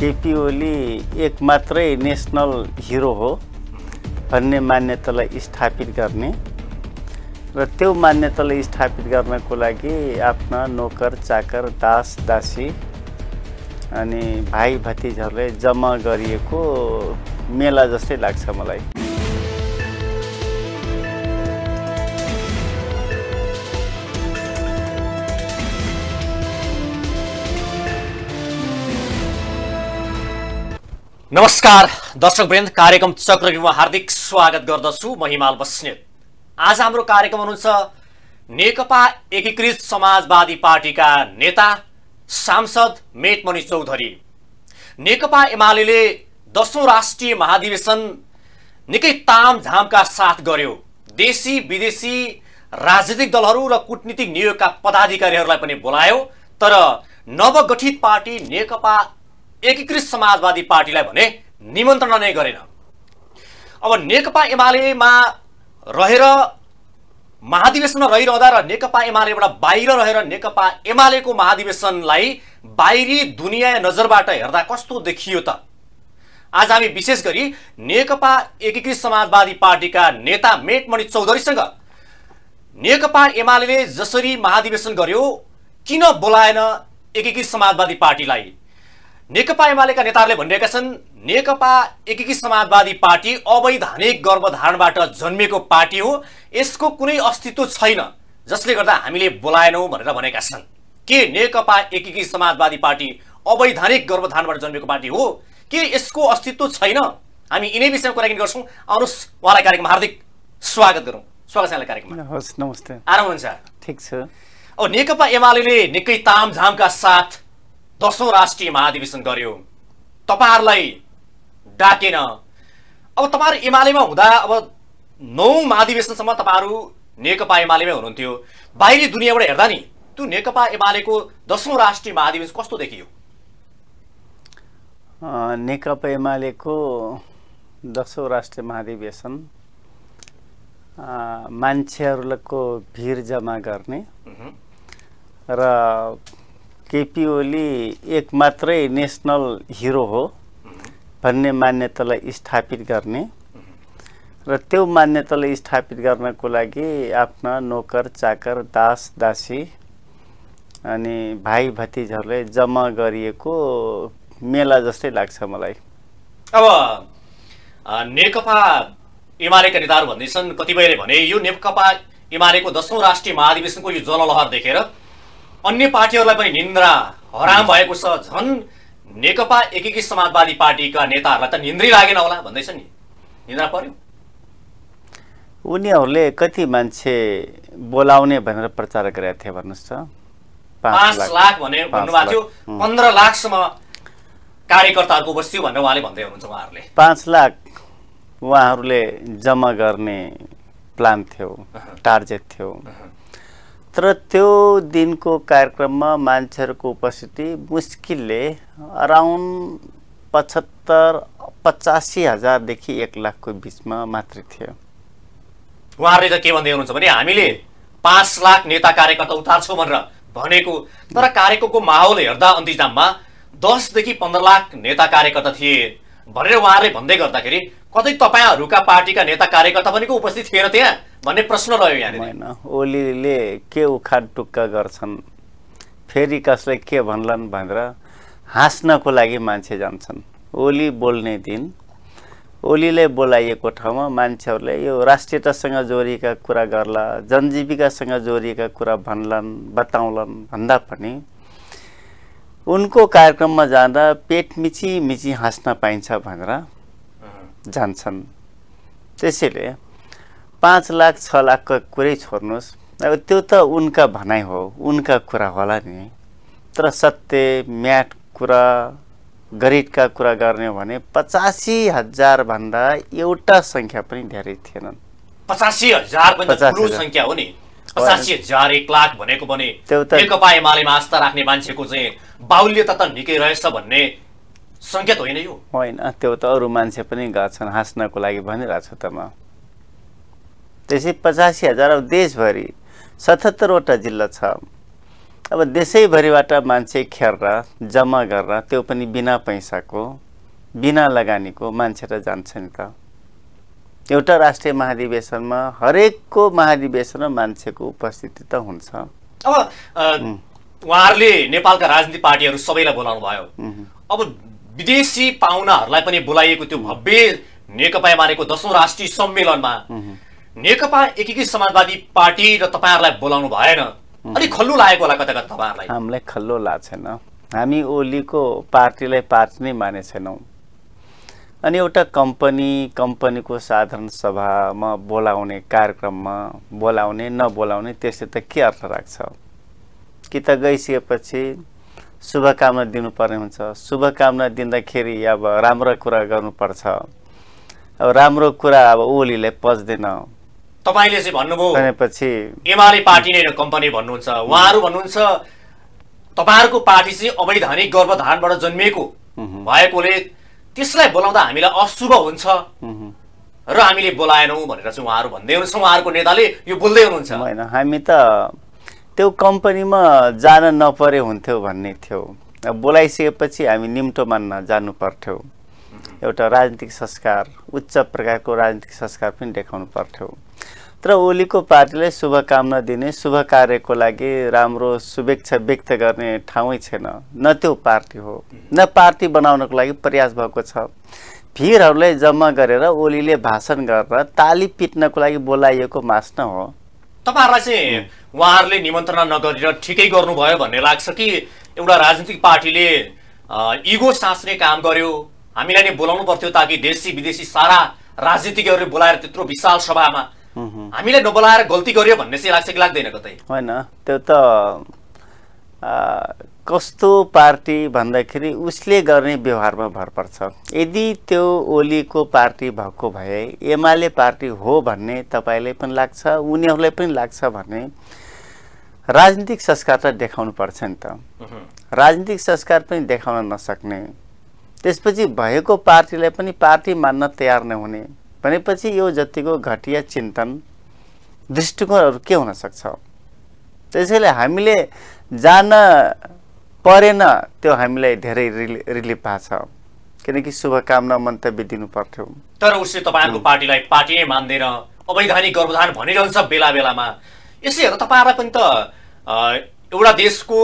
केपी ओली एक मात्रै national hero हो भन्ने मान्यतालाई स्थापित गर्ने र त्यो मान्यतालाई स्थापित गर्नको लागि आफ्ना नोकर चाकर दास दासी अनि भाइ भतिजहरूले जम्मा गरिएको मेला जस्तै लाग्छ मलाई नमस्कार दर्शक वृन्द कार्यक्रम चक्रव्यूहमा हार्दिक स्वागत गर्दछु म हिमाल बस्नेत आज हाम्रो कार्यक्रम हुनुहुन्छ नेकपा एकीकृत समाजवादी पार्टीका नेता सांसद मेटमणि चौधरी नेकपा एमाले दसौँ राष्ट्रिय महाधिवेशन निकै तामझामका साथ गर्यो देशी विदेशी राजनीतिक दलहरू र कुटनीतिक नियोगका पदाधिकारीहरूलाई पनि बोलायो तर नवगठित पार्टी नेकपा एकीकृत समाजवादी पार्टीलाई भने निमन्त्रणा नै गरेन अब नेकपा एमालेमा रहेर महाधिवेशनमा रहिरहँदा र नेकपा एमालेबाट बाहिर रहेर नेकपा एमालेको महाधिवेशनलाई बाहिरी दुनियाँ नजरबाट हेर्दा कस्तो देखियो त आज हामी विशेष गरी नेकपा एकीकृत समाजवादी पार्टीका नेता मेटमणि चौधरीसँग नेकपा एमाले जसरी महाधिवेशन गर्यो किन बोलाएन एकीकृत समाजवादी पार्टीलाई नेकपा एमालेका नेताहरूले भनिरहेका छन् नेकपा एकीकृत समाजवादी पार्टी अवैधानिक गर्भधारणबाट जन्मिएको पार्टी हो यसको कुनै अस्तित्व छैन जसले गर्दा हामीले बोलाएनौँ भनेर भनेका छन् के नेकपा एकीकृत समाजवादी पार्टी अवैधानिक गर्भधारणबाट जन्मिएको पार्टी हो के यसको अस्तित्व छैन हामी यिनै विषयमा कुराकानी गर्छौँ आउनुहोस् उहाँलाई कार्यक्रममा हार्दिक स्वागत गरौँ स्वागत छ कार्यक्रममा नमस्ते आराम हुनुहुन्छ ठिक छ अब नेकपा एमाले निकै तामझामका साथ दसौँ राष्ट्रिय महाधिवेशन गर्यो तपाईँहरूलाई डाकेन अब तपाईँहरू एमालेमा हुँदा अब नौ महाधिवेशनसम्म तपाईँहरू नेकपा एमालेमै हुनुहुन्थ्यो बाहिरी दुनियाँबाट हेर्दा नि त्यो नेकपा एमालेको दसौँ राष्ट्रिय महाधिवेशन कस्तो देखियो नेकपा एमालेको दसौँ राष्ट्रिय महाधिवेशन मान्छेहरूको भिड जम्मा गर्ने र केपी ओली एक मात्रै नेसनल हिरो हो भन्ने मान्यतालाई स्थापित गर्ने र त्यो मान्यतालाई स्थापित गर्नको लागि आफ्ना नोकर चाकर दास दासी अनि भाइ भतिजहरूले जम्मा गरिएको मेला जस्तै लाग्छ मलाई अब नेकपा एमालेका नेताहरू भन्दैछन् कतिपयले भने यो नेकपा एमालेको दसौँ राष्ट्रिय महाधिवेशनको यो जनलहर देखेर अन्य पार्टीहरूलाई पनि निन्द्रा हराम भएको छ झन् नेकपा एकीकृत समाजवादी पार्टीका नेताहरूलाई त निन्द्री लागेन होला भन्दैछ नि निन्द्रा पर्यो उनीहरूले कति मान्छे बोलाउने भनेर प्रचार गरेका थिए भन्नुहोस् त पाँच लाख भने भन्नुभएको थियो पन्ध्र लाखसम्म कार्यकर्ताहरूको बस्थ्यो भनेर उहाँले भन्दै हुनुहुन्छ उहाँहरूले पाँच लाख उहाँहरूले जम्मा गर्ने प्लान थियो टार्गेट थियो तर त्यो दिनको कार्यक्रममा मान्छेहरूको उपस्थिति मुस्किलले अराउन्ड पचहत्तर पचासी हजारदेखि एक लाखको बिचमा मात्रै थियो उहाँहरूले त के भन्दै हुनुहुन्छ भने हामीले पाँच लाख नेता कार्यकर्ता उतार्छौँ भनेर भनेको तर कार्यक्रमको माहौल हेर्दा अन्तिजाममा दसदेखि पन्ध्र लाख नेता कार्यकर्ता थिए भनेर उहाँहरूले भन्दै गर्दाखेरि कतै तपाईँहरूका पार्टीका नेता कार्यकर्ता पनि उपस्थित थिएन त्यहाँ भन्ने प्रश्न रह्यो यहाँनिर ओलीले के उखान टुक्का गर्छन् फेरि कसलाई के भन्लान् भनेर हाँस्नको लागि मान्छे जान्छन् ओली बोल्ने दिन ओलीले बोलाइएको ठाउँमा मान्छेहरूले यो राष्ट्रियतासँग जोडिएका कुरा गर्ला जनजीविकासँग जोडिएका कुरा भन्लान् बताउलान् भन्दा पनि उनको कार्यक्रममा जाँदा पेट मिची मिची हाँस्न पाइन्छ भनेर जान्छन् त्यसैले पाँच लाख छ लाखको कुरै छोड्नुहोस् अब त्यो त उनका भनाइ हो उनका कुरा होला नि तर सत्य म्याट कुरा गरिबका कुरा गर्ने हो भने पचासी हजारभन्दा एउटा सङ्ख्या पनि धेरै थिएनन् पचासी हजार सङ्ख्या हो नि पचासी हजार एक लाख भनेको भने नेकपा एमालेमा आस्था राख्ने मान्छेको चाहिँ बाहुल्यता त निकै रहेछ भन्ने सङ्केत होइन यो होइन त्यो त अरू मान्छे पनि गर्छन् हाँस्नको लागि भनिरहेको छु त म त्यसै पचासी हजार अब देशभरि सतहत्तरवटा जिल्ला छ अब देशैभरिबाट मान्छे खेर जम्मा गरेर त्यो पनि बिना पैसाको बिना लगानीको मान्छे त जान्छ नि त एउटा राष्ट्रिय महाधिवेशनमा हरेकको महाधिवेशनमा मान्छेको उपस्थिति त हुन्छ अब उहाँहरूले नेपालका राजनीति पार्टीहरू सबैलाई बोलाउनु भयो अब विदेशी पाहुनाहरूलाई पनि बोलाइएको त्यो भव्य नेकपा मानेको दसौँ राष्ट्रिय सम्मेलनमा नेकपा एकीकृत समाजवादी पार्टी र तपाईँहरूलाई बोलाउनु भएन अलिक खल्लो लागेको होला कता कता तपाईँहरूलाई हामीलाई खल्लो लाग्छ हामी ओलीको पार्टीलाई पार्टी नै माने छैनौँ अनि एउटा कम्पनी कम्पनीको साधारण सभामा बोलाउने कार्यक्रममा बोलाउने नबोलाउने त्यसले त के अर्थ राख्छ कि त गइसकेपछि शुभकामना दिनुपर्ने हुन्छ शुभकामना दिँदाखेरि अब राम्रो कुरा गर्नुपर्छ अब राम्रो कुरा अब ओलीले पच्दैन तपाईँले चाहिँ भन्नुभयो भनेपछि एमाले पार्टी नै कम्पनी भन्नुहुन्छ उहाँहरू भन्नुहुन्छ तपाईँहरूको पार्टी चाहिँ अवैधानिक गर्भधारणबाट जन्मिएको भएकोले त्यसलाई बोलाउँदा हामीलाई अशुभ हुन्छ र हामीले बोलाएनौँ भनेर चाहिँ उहाँहरू भन्दै हुनुहुन्छ उहाँहरूको नेताले यो बोल्दै हुनुहुन्छ होइन हामी त त्यो कम्पनीमा जान नपरे हुन्थ्यो भन्ने थियो बोलाइसकेपछि हामी निम्टो मान्न जानु पर्थ्यो एउटा राजनीतिक संस्कार उच्च प्रकारको राजनीतिक संस्कार पनि देखाउनु पर्थ्यो तर ओलीको पार्टीलाई शुभकामना दिने शुभ कार्यको लागि राम्रो शुभेच्छा व्यक्त गर्ने ठाउँै छैन न त्यो पार्टी हो न पार्टी बनाउनको लागि प्रयास भएको छ भिरहरूलाई जम्मा गरेर ओलीले भाषण गरेर ताली पिट्नको लागि बोलाइएको मास्न हो तपाईँहरूलाई चाहिँ उहाँहरूले निमन्त्रणा नगरेर ठिकै गर्नुभयो भन्ने लाग्छ कि एउटा राजनीतिक पार्टीले इगो साँच्ने काम गर्यो हामीलाई नै बोलाउनु पर्थ्यो ताकि देशी विदेशी सारा राजनीतिज्ञहरूले बोलाएर त्यत्रो विशाल सभामा हामीले नबोलाएर गल्ती गर्यो भन्ने चाहिँ लाग्छ कि लाग्दैन कतै होइन त्यो त कस्तो पार्टी भन्दाखेरि उसले गर्ने व्यवहारमा भर पर्छ यदि त्यो ओलीको पार्टी भएको भए एमाले पार्टी हो भन्ने तपाईँलाई पनि लाग्छ उनीहरूलाई पनि लाग्छ भने राजनीतिक संस्कार त देखाउनु पर्छ नि त राजनीतिक संस्कार पनि देखाउन नसक्ने त्यसपछि भएको पार्टीलाई पनि पार्टी मान्न तयार नहुने भनेपछि यो जतिको घटिया चिन्तन दृष्टिकोणहरू के हुनसक्छ त्यसैले हामीले जान परेन त्यो हामीलाई धेरै रिलिफ भएको छ किनकि शुभकामना मन्तव्य दिनु पर्थ्यो तर उसले तपाईँहरूको पार्टीलाई पार्टी नै मान्दैन अवैधानिक गर्भधान भनिरहन्छ बेला बेलामा यसै हेर्दा तपाईँहरूलाई पनि त एउटा देशको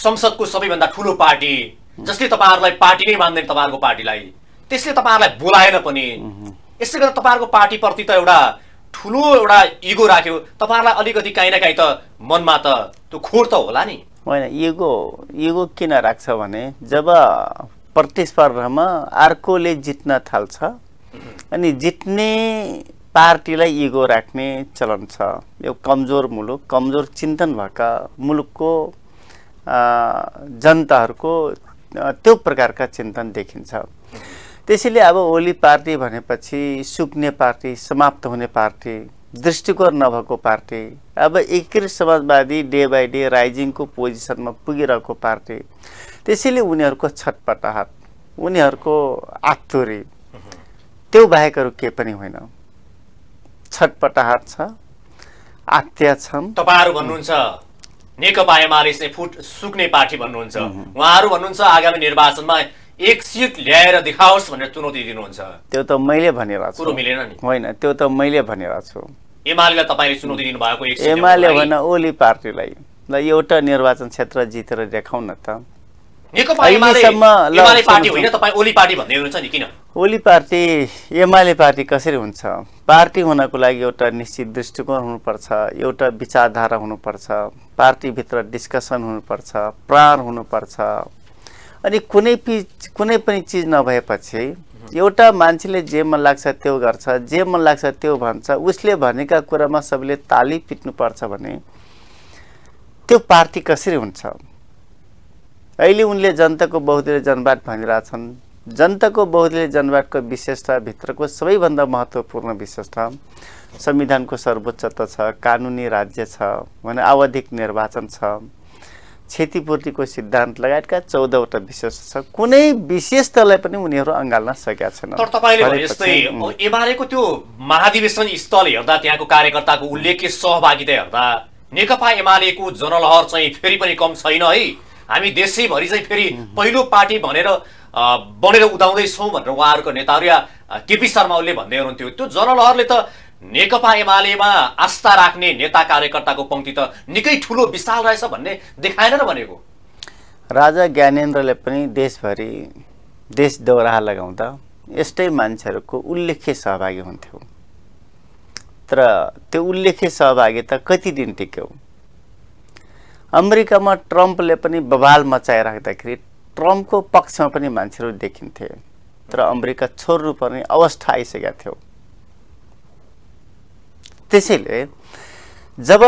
संसदको सबैभन्दा ठुलो पार्टी जसले तपाईँहरूलाई पार्टी नै मान्दैन तपाईँहरूको पार्टीलाई त्यसले तपाईँहरूलाई बोलाएन पनि यसले गर्दा तपाईँहरूको पार्टीप्रति त एउटा ठुलो एउटा इगो राख्यो तपाईँहरूलाई अलिकति काहीँ न काहीँ त मनमा त त्यो खोर त होला नि होइन इगो इगो किन राख्छ भने जब प्रतिस्पर्धामा अर्कोले जित्न थाल्छ अनि जित्ने पार्टीलाई इगो राख्ने चलन छ यो कमजोर मुलुक कमजोर चिन्तन भएका मुलुकको जनताहरूको त्यो प्रकारका चिन्तन देखिन्छ त्यसैले अब ओली पार्टी भनेपछि सुक्ने पार्टी समाप्त हुने पार्टी दृष्टिकोण नभएको पार्टी अब एकीकृत समाजवादी डे बाई डे राइजिङको पोजिसनमा पुगिरहेको पार्टी त्यसैले उनीहरूको छटपटाहट उनीहरूको आत्तुरी त्यो बाहेकहरू केही पनि होइन छटपटाहट छ आत्या छन् तपाईँहरू भन्नुहुन्छ नेकपा एमाले फुट सुक्ने पार्टी भन्नुहुन्छ उहाँहरू भन्नुहुन्छ आगामी निर्वाचनमा एक सिट ल्याएर देखाओस् भनेर चुनौती दिनुहुन्छ त्यो त मैले भनेर कुरो मिलेन नि होइन त्यो त मैले भनेर छु एमालेलाई तपाईँले चुनौती दिनुभएको एमाले होइन ओली पार्टीलाई ल एउटा निर्वाचन क्षेत्र जितेर देखाउँ न त ओली पार्टी एमाले पार्टी कसरी हुन्छ पार्टी हुनको लागि एउटा निश्चित दृष्टिकोण हुनुपर्छ एउटा विचारधारा हुनुपर्छ पार्टीभित्र डिस्कसन हुनुपर्छ प्राण हुनुपर्छ अनि कुनै पिज कुनै पनि चिज नभएपछि एउटा मान्छेले जे मन लाग्छ त्यो गर्छ जे मन लाग्छ त्यो भन्छ उसले भनेका कुरामा सबैले ताली पिट्नुपर्छ भने त्यो पार्टी कसरी हुन्छ अहिले उनले जनताको बहुदलीय जनवाद भनिरहेछन् जनताको बहुदलीय जनवादको विशेषताभित्रको सबैभन्दा महत्त्वपूर्ण विशेषता संविधानको सर्वोच्चता छ कानुनी राज्य छ भने आवधिक निर्वाचन छ क्षतिपूर्तिको सिद्धान्त लगायतका चौधवटा विशेष छ कुनै विशेषतालाई पनि उनीहरू अँगाल्न सकेका छैनन् तर एमालेको त्यो महाधिवेशन स्थल हेर्दा त्यहाँको कार्यकर्ताको उल्लेख्य सहभागिता हेर्दा नेकपा एमालेको जनलहर चाहिँ फेरि पनि कम छैन है हामी देशैभरि चाहिँ फेरि पहिलो पार्टी भनेर बनेर उदाउँदैछौँ भनेर उहाँहरूको नेताहरू या केपी शर्मा उसले भन्दै हुनुहुन्थ्यो त्यो जनलहरले त नेकपा एमालेमा आस्था राख्ने नेता कार्यकर्ताको पङ्क्ति त निकै ठुलो विशाल रहेछ भन्ने देखाएन र भनेको राजा ज्ञानेन्द्रले पनि देशभरि देश दौराह लगाउँदा यस्तै मान्छेहरूको उल्लेख्य सहभागी हुन्थ्यो तर त्यो उल्लेख्य सहभागिता कति दिन टिक्यौ अमेरिकामा ट्रम्पले पनि बवाल मचाइराख्दाखेरि ट्रम्पको पक्षमा पनि मान्छेहरू देखिन्थे तर अमेरिका छोड्नुपर्ने अवस्था आइसकेका थियो त्यसैले जब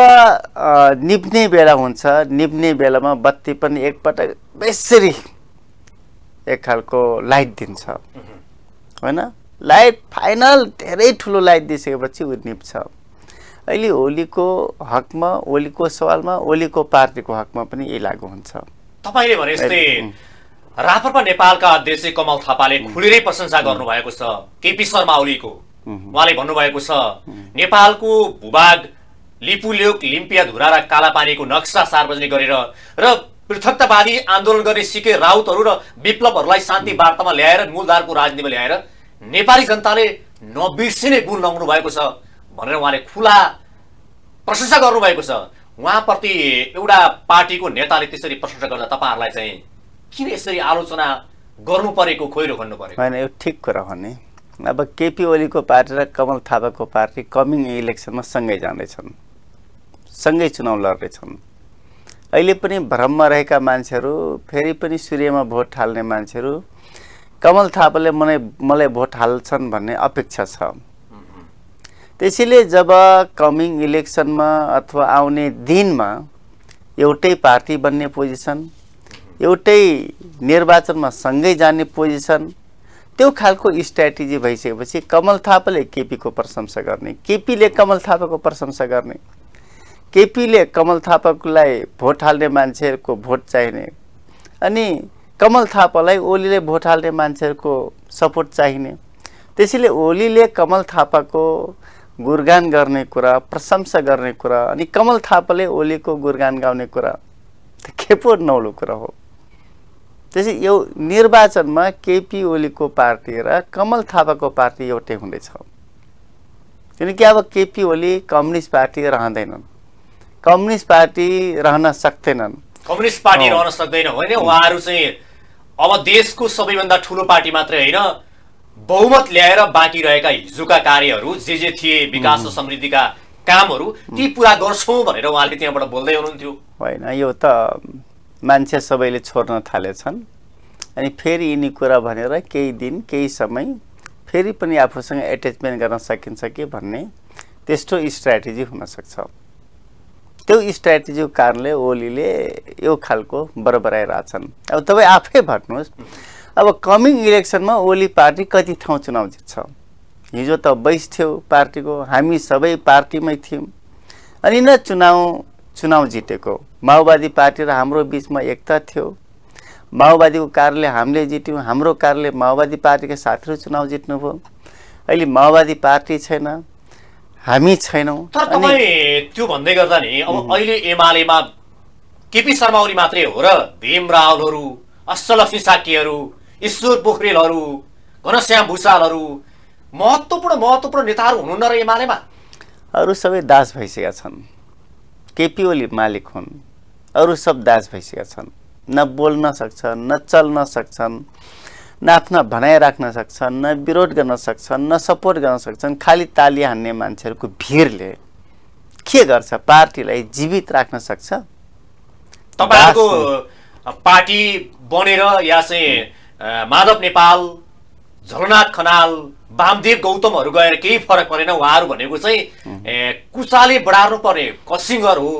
निप्ने बेला हुन्छ निप्ने बेलामा बत्ती पनि एकपटक बेसरी एक खालको लाइट दिन्छ होइन लाइट फाइनल धेरै ठुलो लाइट दिइसकेपछि ऊ निप्छ अहिले होलीको हकमा होलीको सवालमा होलीको पार्टीको हकमा पनि यही लागु हुन्छ तपाईँले भने जस्तै राप्रपा नेपालका अध्यक्ष कमल थापाले खुलेरै प्रशंसा गर्नुभएको छ केपी शर्मा ओलीको उहाँले भन्नुभएको छ नेपालको भूभाग लिपुलेक लिम्पिया धुरा र कालापानीको नक्सा सार्वजनिक गरेर र पृथकतावादी आन्दोलन गर्ने सिके राउतहरू र विप्लवहरूलाई शान्ति वार्तामा ल्याएर मूलधारको राजनीतिमा ल्याएर नेपाली जनताले नबिर्सिने गुण लगाउनु भएको छ भनेर उहाँले खुला प्रशंसा गर्नुभएको छ उहाँप्रति एउटा पार्टीको नेताले त्यसरी प्रशंसा गर्दा तपाईँहरूलाई चाहिँ किन यसरी आलोचना गर्नु परेको खोइरो खन्नु परेको होइन यो ठिक कुरा भन्ने अब केपी ओलीको पार्टी र कमल थापाको पार्टी कमिङ इलेक्सनमा सँगै जाँदैछन् सँगै चुनाव लड्दैछन् अहिले पनि भ्रममा रहेका मान्छेहरू फेरि पनि सूर्यमा भोट हाल्ने मान्छेहरू कमल थापाले मलाई मलाई भोट हाल्छन् भन्ने अपेक्षा छ त्यसैले जब कमिङ इलेक्सनमा अथवा आउने दिनमा एउटै पार्टी बन्ने पोजिसन एउटै निर्वाचनमा सँगै जाने पोजिसन त्यो खालको स्ट्राटेजी भइसकेपछि कमल थापाले केपीको प्रशंसा गर्ने केपीले कमल थापाको प्रशंसा गर्ने केपीले कमल थापालाई भोट हाल्ने मान्छेहरूको भोट चाहिने अनि कमल थापालाई ओलीले भोट हाल्ने मान्छेहरूको सपोर्ट चाहिने त्यसैले ओलीले कमल थापाको गुरगान गर्ने कुरा प्रशंसा गर्ने कुरा अनि कमल थापाले ओलीको गुरगान गाउने कुरा खेपो नौलो कुरा हो त्यसै यो निर्वाचनमा केपी ओलीको पार्टी र कमल थापाको पार्टी एउटै हुँदैछ किनकि अब केपी ओली कम्युनिस्ट पार्टी रहँदैनन् कम्युनिस्ट पार्टी रहन सक्दैनन् कम्युनिस्ट पार्टी रहन सक्दैन होइन उहाँहरू चाहिँ अब देशको सबैभन्दा ठुलो पार्टी मात्रै होइन बहुमत ल्याएर बाँकी रहेका हिजोका कार्यहरू जे जे थिए विकास र समृद्धिका कामहरू ती पुरा गर्छौँ भनेर उहाँले त्यहाँबाट बोल्दै हुनुहुन्थ्यो होइन यो त मान्छे सबैले छोड्न थालेछन् अनि फेरि यिनी कुरा भनेर केही दिन केही समय फेरि पनि आफूसँग एट्याचमेन्ट गर्न सकिन्छ कि भन्ने त्यस्तो स्ट्राटेजी हुनसक्छ त्यो स्ट्राटेजीको कारणले ओलीले यो खालको बरबराइरहेछन् अब तपाईँ आफै भन्नुहोस् अब कमिङ इलेक्सनमा ओली पार्टी कति ठाउँ चुनाव जित्छ हिजो त बैस थियो पार्टीको हामी सबै पार्टीमै थियौँ अनि न चुनाव चुनाव जितेको माओवादी पार्टी र हाम्रो बिचमा एकता थियो माओवादीको कारणले हामीले जित्यौँ हाम्रो कारणले माओवादी पार्टीका साथीहरू चुनाव जित्नुभयो अहिले माओवादी पार्टी छैन हामी छैनौँ तर त्यो भन्दै गर्दा नि अब अहिले एमालेमा केपी शर्मा ओली मात्रै हो र भीम रावलहरू अष्टलक्ष्मी साकीहरू ईश्वर पोखरेलहरू घनश्याम भूषालहरू महत्त्वपूर्ण महत्त्वपूर्ण नेताहरू हुनुहुन्न र एमालेमा अरू सबै दास भइसकेका छन् केपी ओली मालिक हुन् अरू सब दाज भइसकेका छन् न बोल्न सक्छन् न चल्न सक्छन् न आफ्ना भनाइ राख्न सक्छन् न विरोध गर्न सक्छन् न सपोर्ट गर्न सक्छन् खालि ताली हान्ने मान्छेहरूको भिडले के गर्छ पार्टीलाई जीवित राख्न सक्छ तपाईँको पार्टी बनेर या चाहिँ माधव नेपाल झलनाथ खनाल वामदेव गौतमहरू गएर केही फरक परेन उहाँहरू भनेको चाहिँ ए कुसाले बढार्नु पर्ने कसिङ्गर हो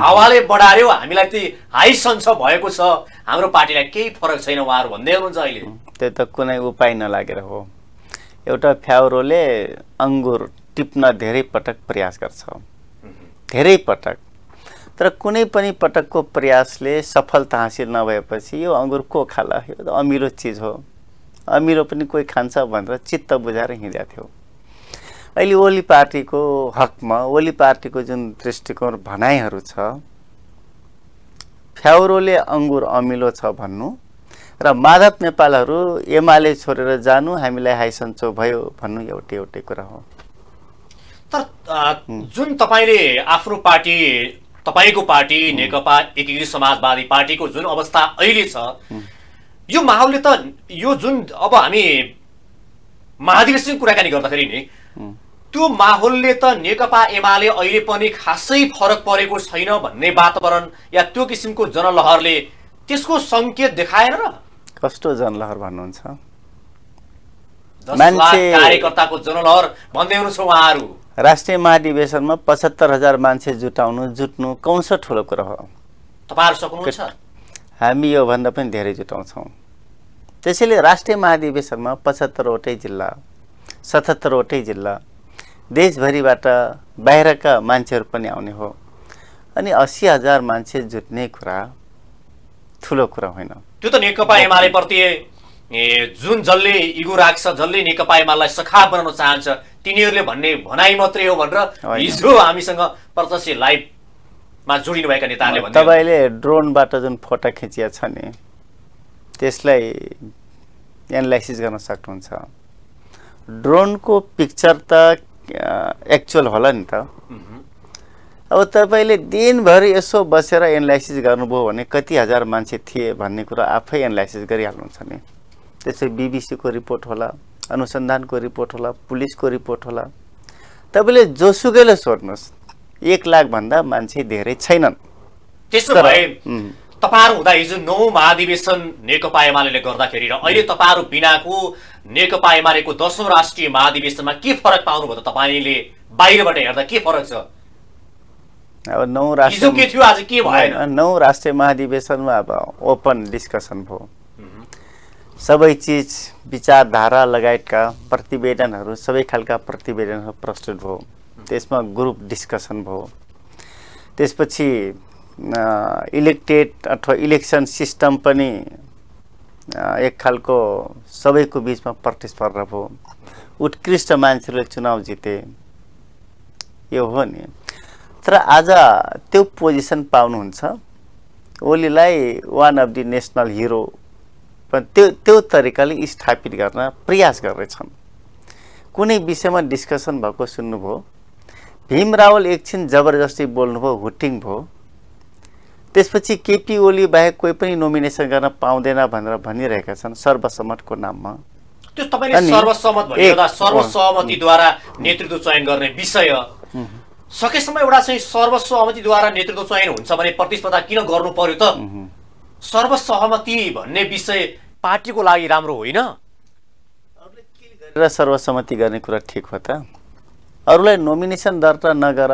हावाले बढार्यो हामीलाई त्यही हाई सन्स भएको छ हाम्रो पार्टीलाई केही फरक छैन उहाँहरू भन्दै हुनुहुन्छ अहिले त्यो त कुनै उपाय नलागेर हो एउटा फ्याउरोले अङ्गुर टिप्न धेरै पटक प्रयास गर्छ धेरै पटक तर कुनै पनि पटकको प्रयासले सफलता हासिल नभएपछि यो अङ्गुर को खाला यो त अमिलो चिज हो अमिलो पनि कोही खान्छ भनेर चित्त बुझाएर हिँडेको थियो अहिले ओली पार्टीको हकमा ओली पार्टीको जुन दृष्टिकोण भनाइहरू छ फ्याउरोले अङ्गुर अमिलो छ भन्नु र माधव नेपालहरू एमाले छोडेर जानु हामीलाई हाइसन्चो भयो भन्नु एउटै एउटै कुरा हो तर जुन तपाईँले आफ्नो पार्टी तपाईँको पार्टी नेकपा एकीकृत समाजवादी पार्टीको जुन अवस्था अहिले छ यो माहौलले त यो जुन अब हामी महाधिवेशन कुराकानी गर्दाखेरि नि त्यो माहौलले त नेकपा एमाले अहिले पनि खासै फरक परेको छैन भन्ने वातावरण या त्यो किसिमको जनलहरले त्यसको सङ्केत देखाएन र कस्तो जनलहर भन्नुहुन्छ कार्यकर्ताको जनलहर भन्दै हुनुहुन्छ उहाँहरू राष्ट्रिय महाधिवेशनमा पचहत्तर हजार मान्छे जुटाउनु जुट्नु कौँसो ठुलो कुरा हो तपाईँहरू सक्नुहुन्छ हामी योभन्दा पनि धेरै जुटाउँछौँ त्यसैले राष्ट्रिय महाधिवेशनमा पचहत्तरवटै जिल्ला सतहत्तरवटै जिल्ला देशभरिबाट बाहिरका मान्छेहरू पनि आउने हो अनि अस्सी हजार मान्छे जुट्ने कुरा ठुलो कुरा होइन त्यो त नेकपा एमाले प्रति जुन जसले इगो राख्छ जसले नेकपा एमालेलाई सखा बनाउन चाहन्छ तिनीहरूले भन्ने भनाइ मात्रै हो भनेर हिजो हामीसँग प्रत्यक्ष लाइभ मा जोडिनुभएका नेताहरूले तपाईँले ड्रोनबाट जुन फोटो खिचिया छ नि त्यसलाई एनालाइसिस गर्न सक्नुहुन्छ ड्रोनको पिक्चर त एक्चुअल होला नि त अब तपाईँले दिनभरि यसो बसेर एनालाइसिस गर्नुभयो भने कति हजार मान्छे थिए भन्ने कुरा आफै एनालाइसिस गरिहाल्नुहुन्छ नि त्यसै बिबिसीको रिपोर्ट होला अनुसन्धानको रिपोर्ट होला पुलिसको रिपोर्ट होला तपाईँले जोसुकैले सोध्नुहोस् एक लाखभन्दा मान्छे धेरै छैनन् त्यसो भए तपाईँहरू हुँदा हिजो नौ महाधिवेशन नेकपा एमाले गर्दाखेरि र अहिले तपाईँहरू बिनाको नेकपा एमालेको दसौँ राष्ट्रिय महाधिवेशनमा के फरक पाउनुभयो त तपाईँले बाहिरबाट हेर्दा के फरक छ अब नौ राष्ट्र के थियो आज के भएन नौ राष्ट्रिय महाधिवेशनमा अब ओपन डिस्कसन भयो सबै चिज विचारधारा लगायतका प्रतिवेदनहरू सबै खालका प्रतिवेदनहरू प्रस्तुत भयो त्यसमा ग्रुप डिस्कसन भयो त्यसपछि इलेक्टेड अथवा इलेक्सन सिस्टम पनि एक खालको सबैको बिचमा प्रतिस्पर्धा भयो उत्कृष्ट मान्छेहरूले चुनाव जिते यो हो नि तर आज त्यो पोजिसन पाउनुहुन्छ ओलीलाई one of the national hero त्यो त्यो तरिकाले स्थापित गर्न प्रयास गर्दैछन् कुनै विषयमा डिस्कसन भएको सुन्नुभयो भीम रावल एकछिन जबरजस्ती बोल्नुभयो हुटिङ भयो त्यसपछि केपी ओली बाहेक कोही पनि नोमिनेसन गर्न पाउँदैन भनेर भनिरहेका छन् सर्वसम्मतको नाममा त्यो तपाईँले सर्वसहमत भन्यो सर्वसहमतिद्वारा नेतृत्व चयन गर्ने विषय सकेसम्म एउटा चाहिँ सर्वसहमतिद्वारा नेतृत्व चयन हुन्छ भने प्रतिस्पर्धा किन गर्नु पर्यो त सर्वसहमति भन्ने विषय पार्टीको लागि राम्रो होइन र सर्वसम्मति गर्ने कुरा ठिक हो त अरूलाई नोमिनेसन दर्ता नगर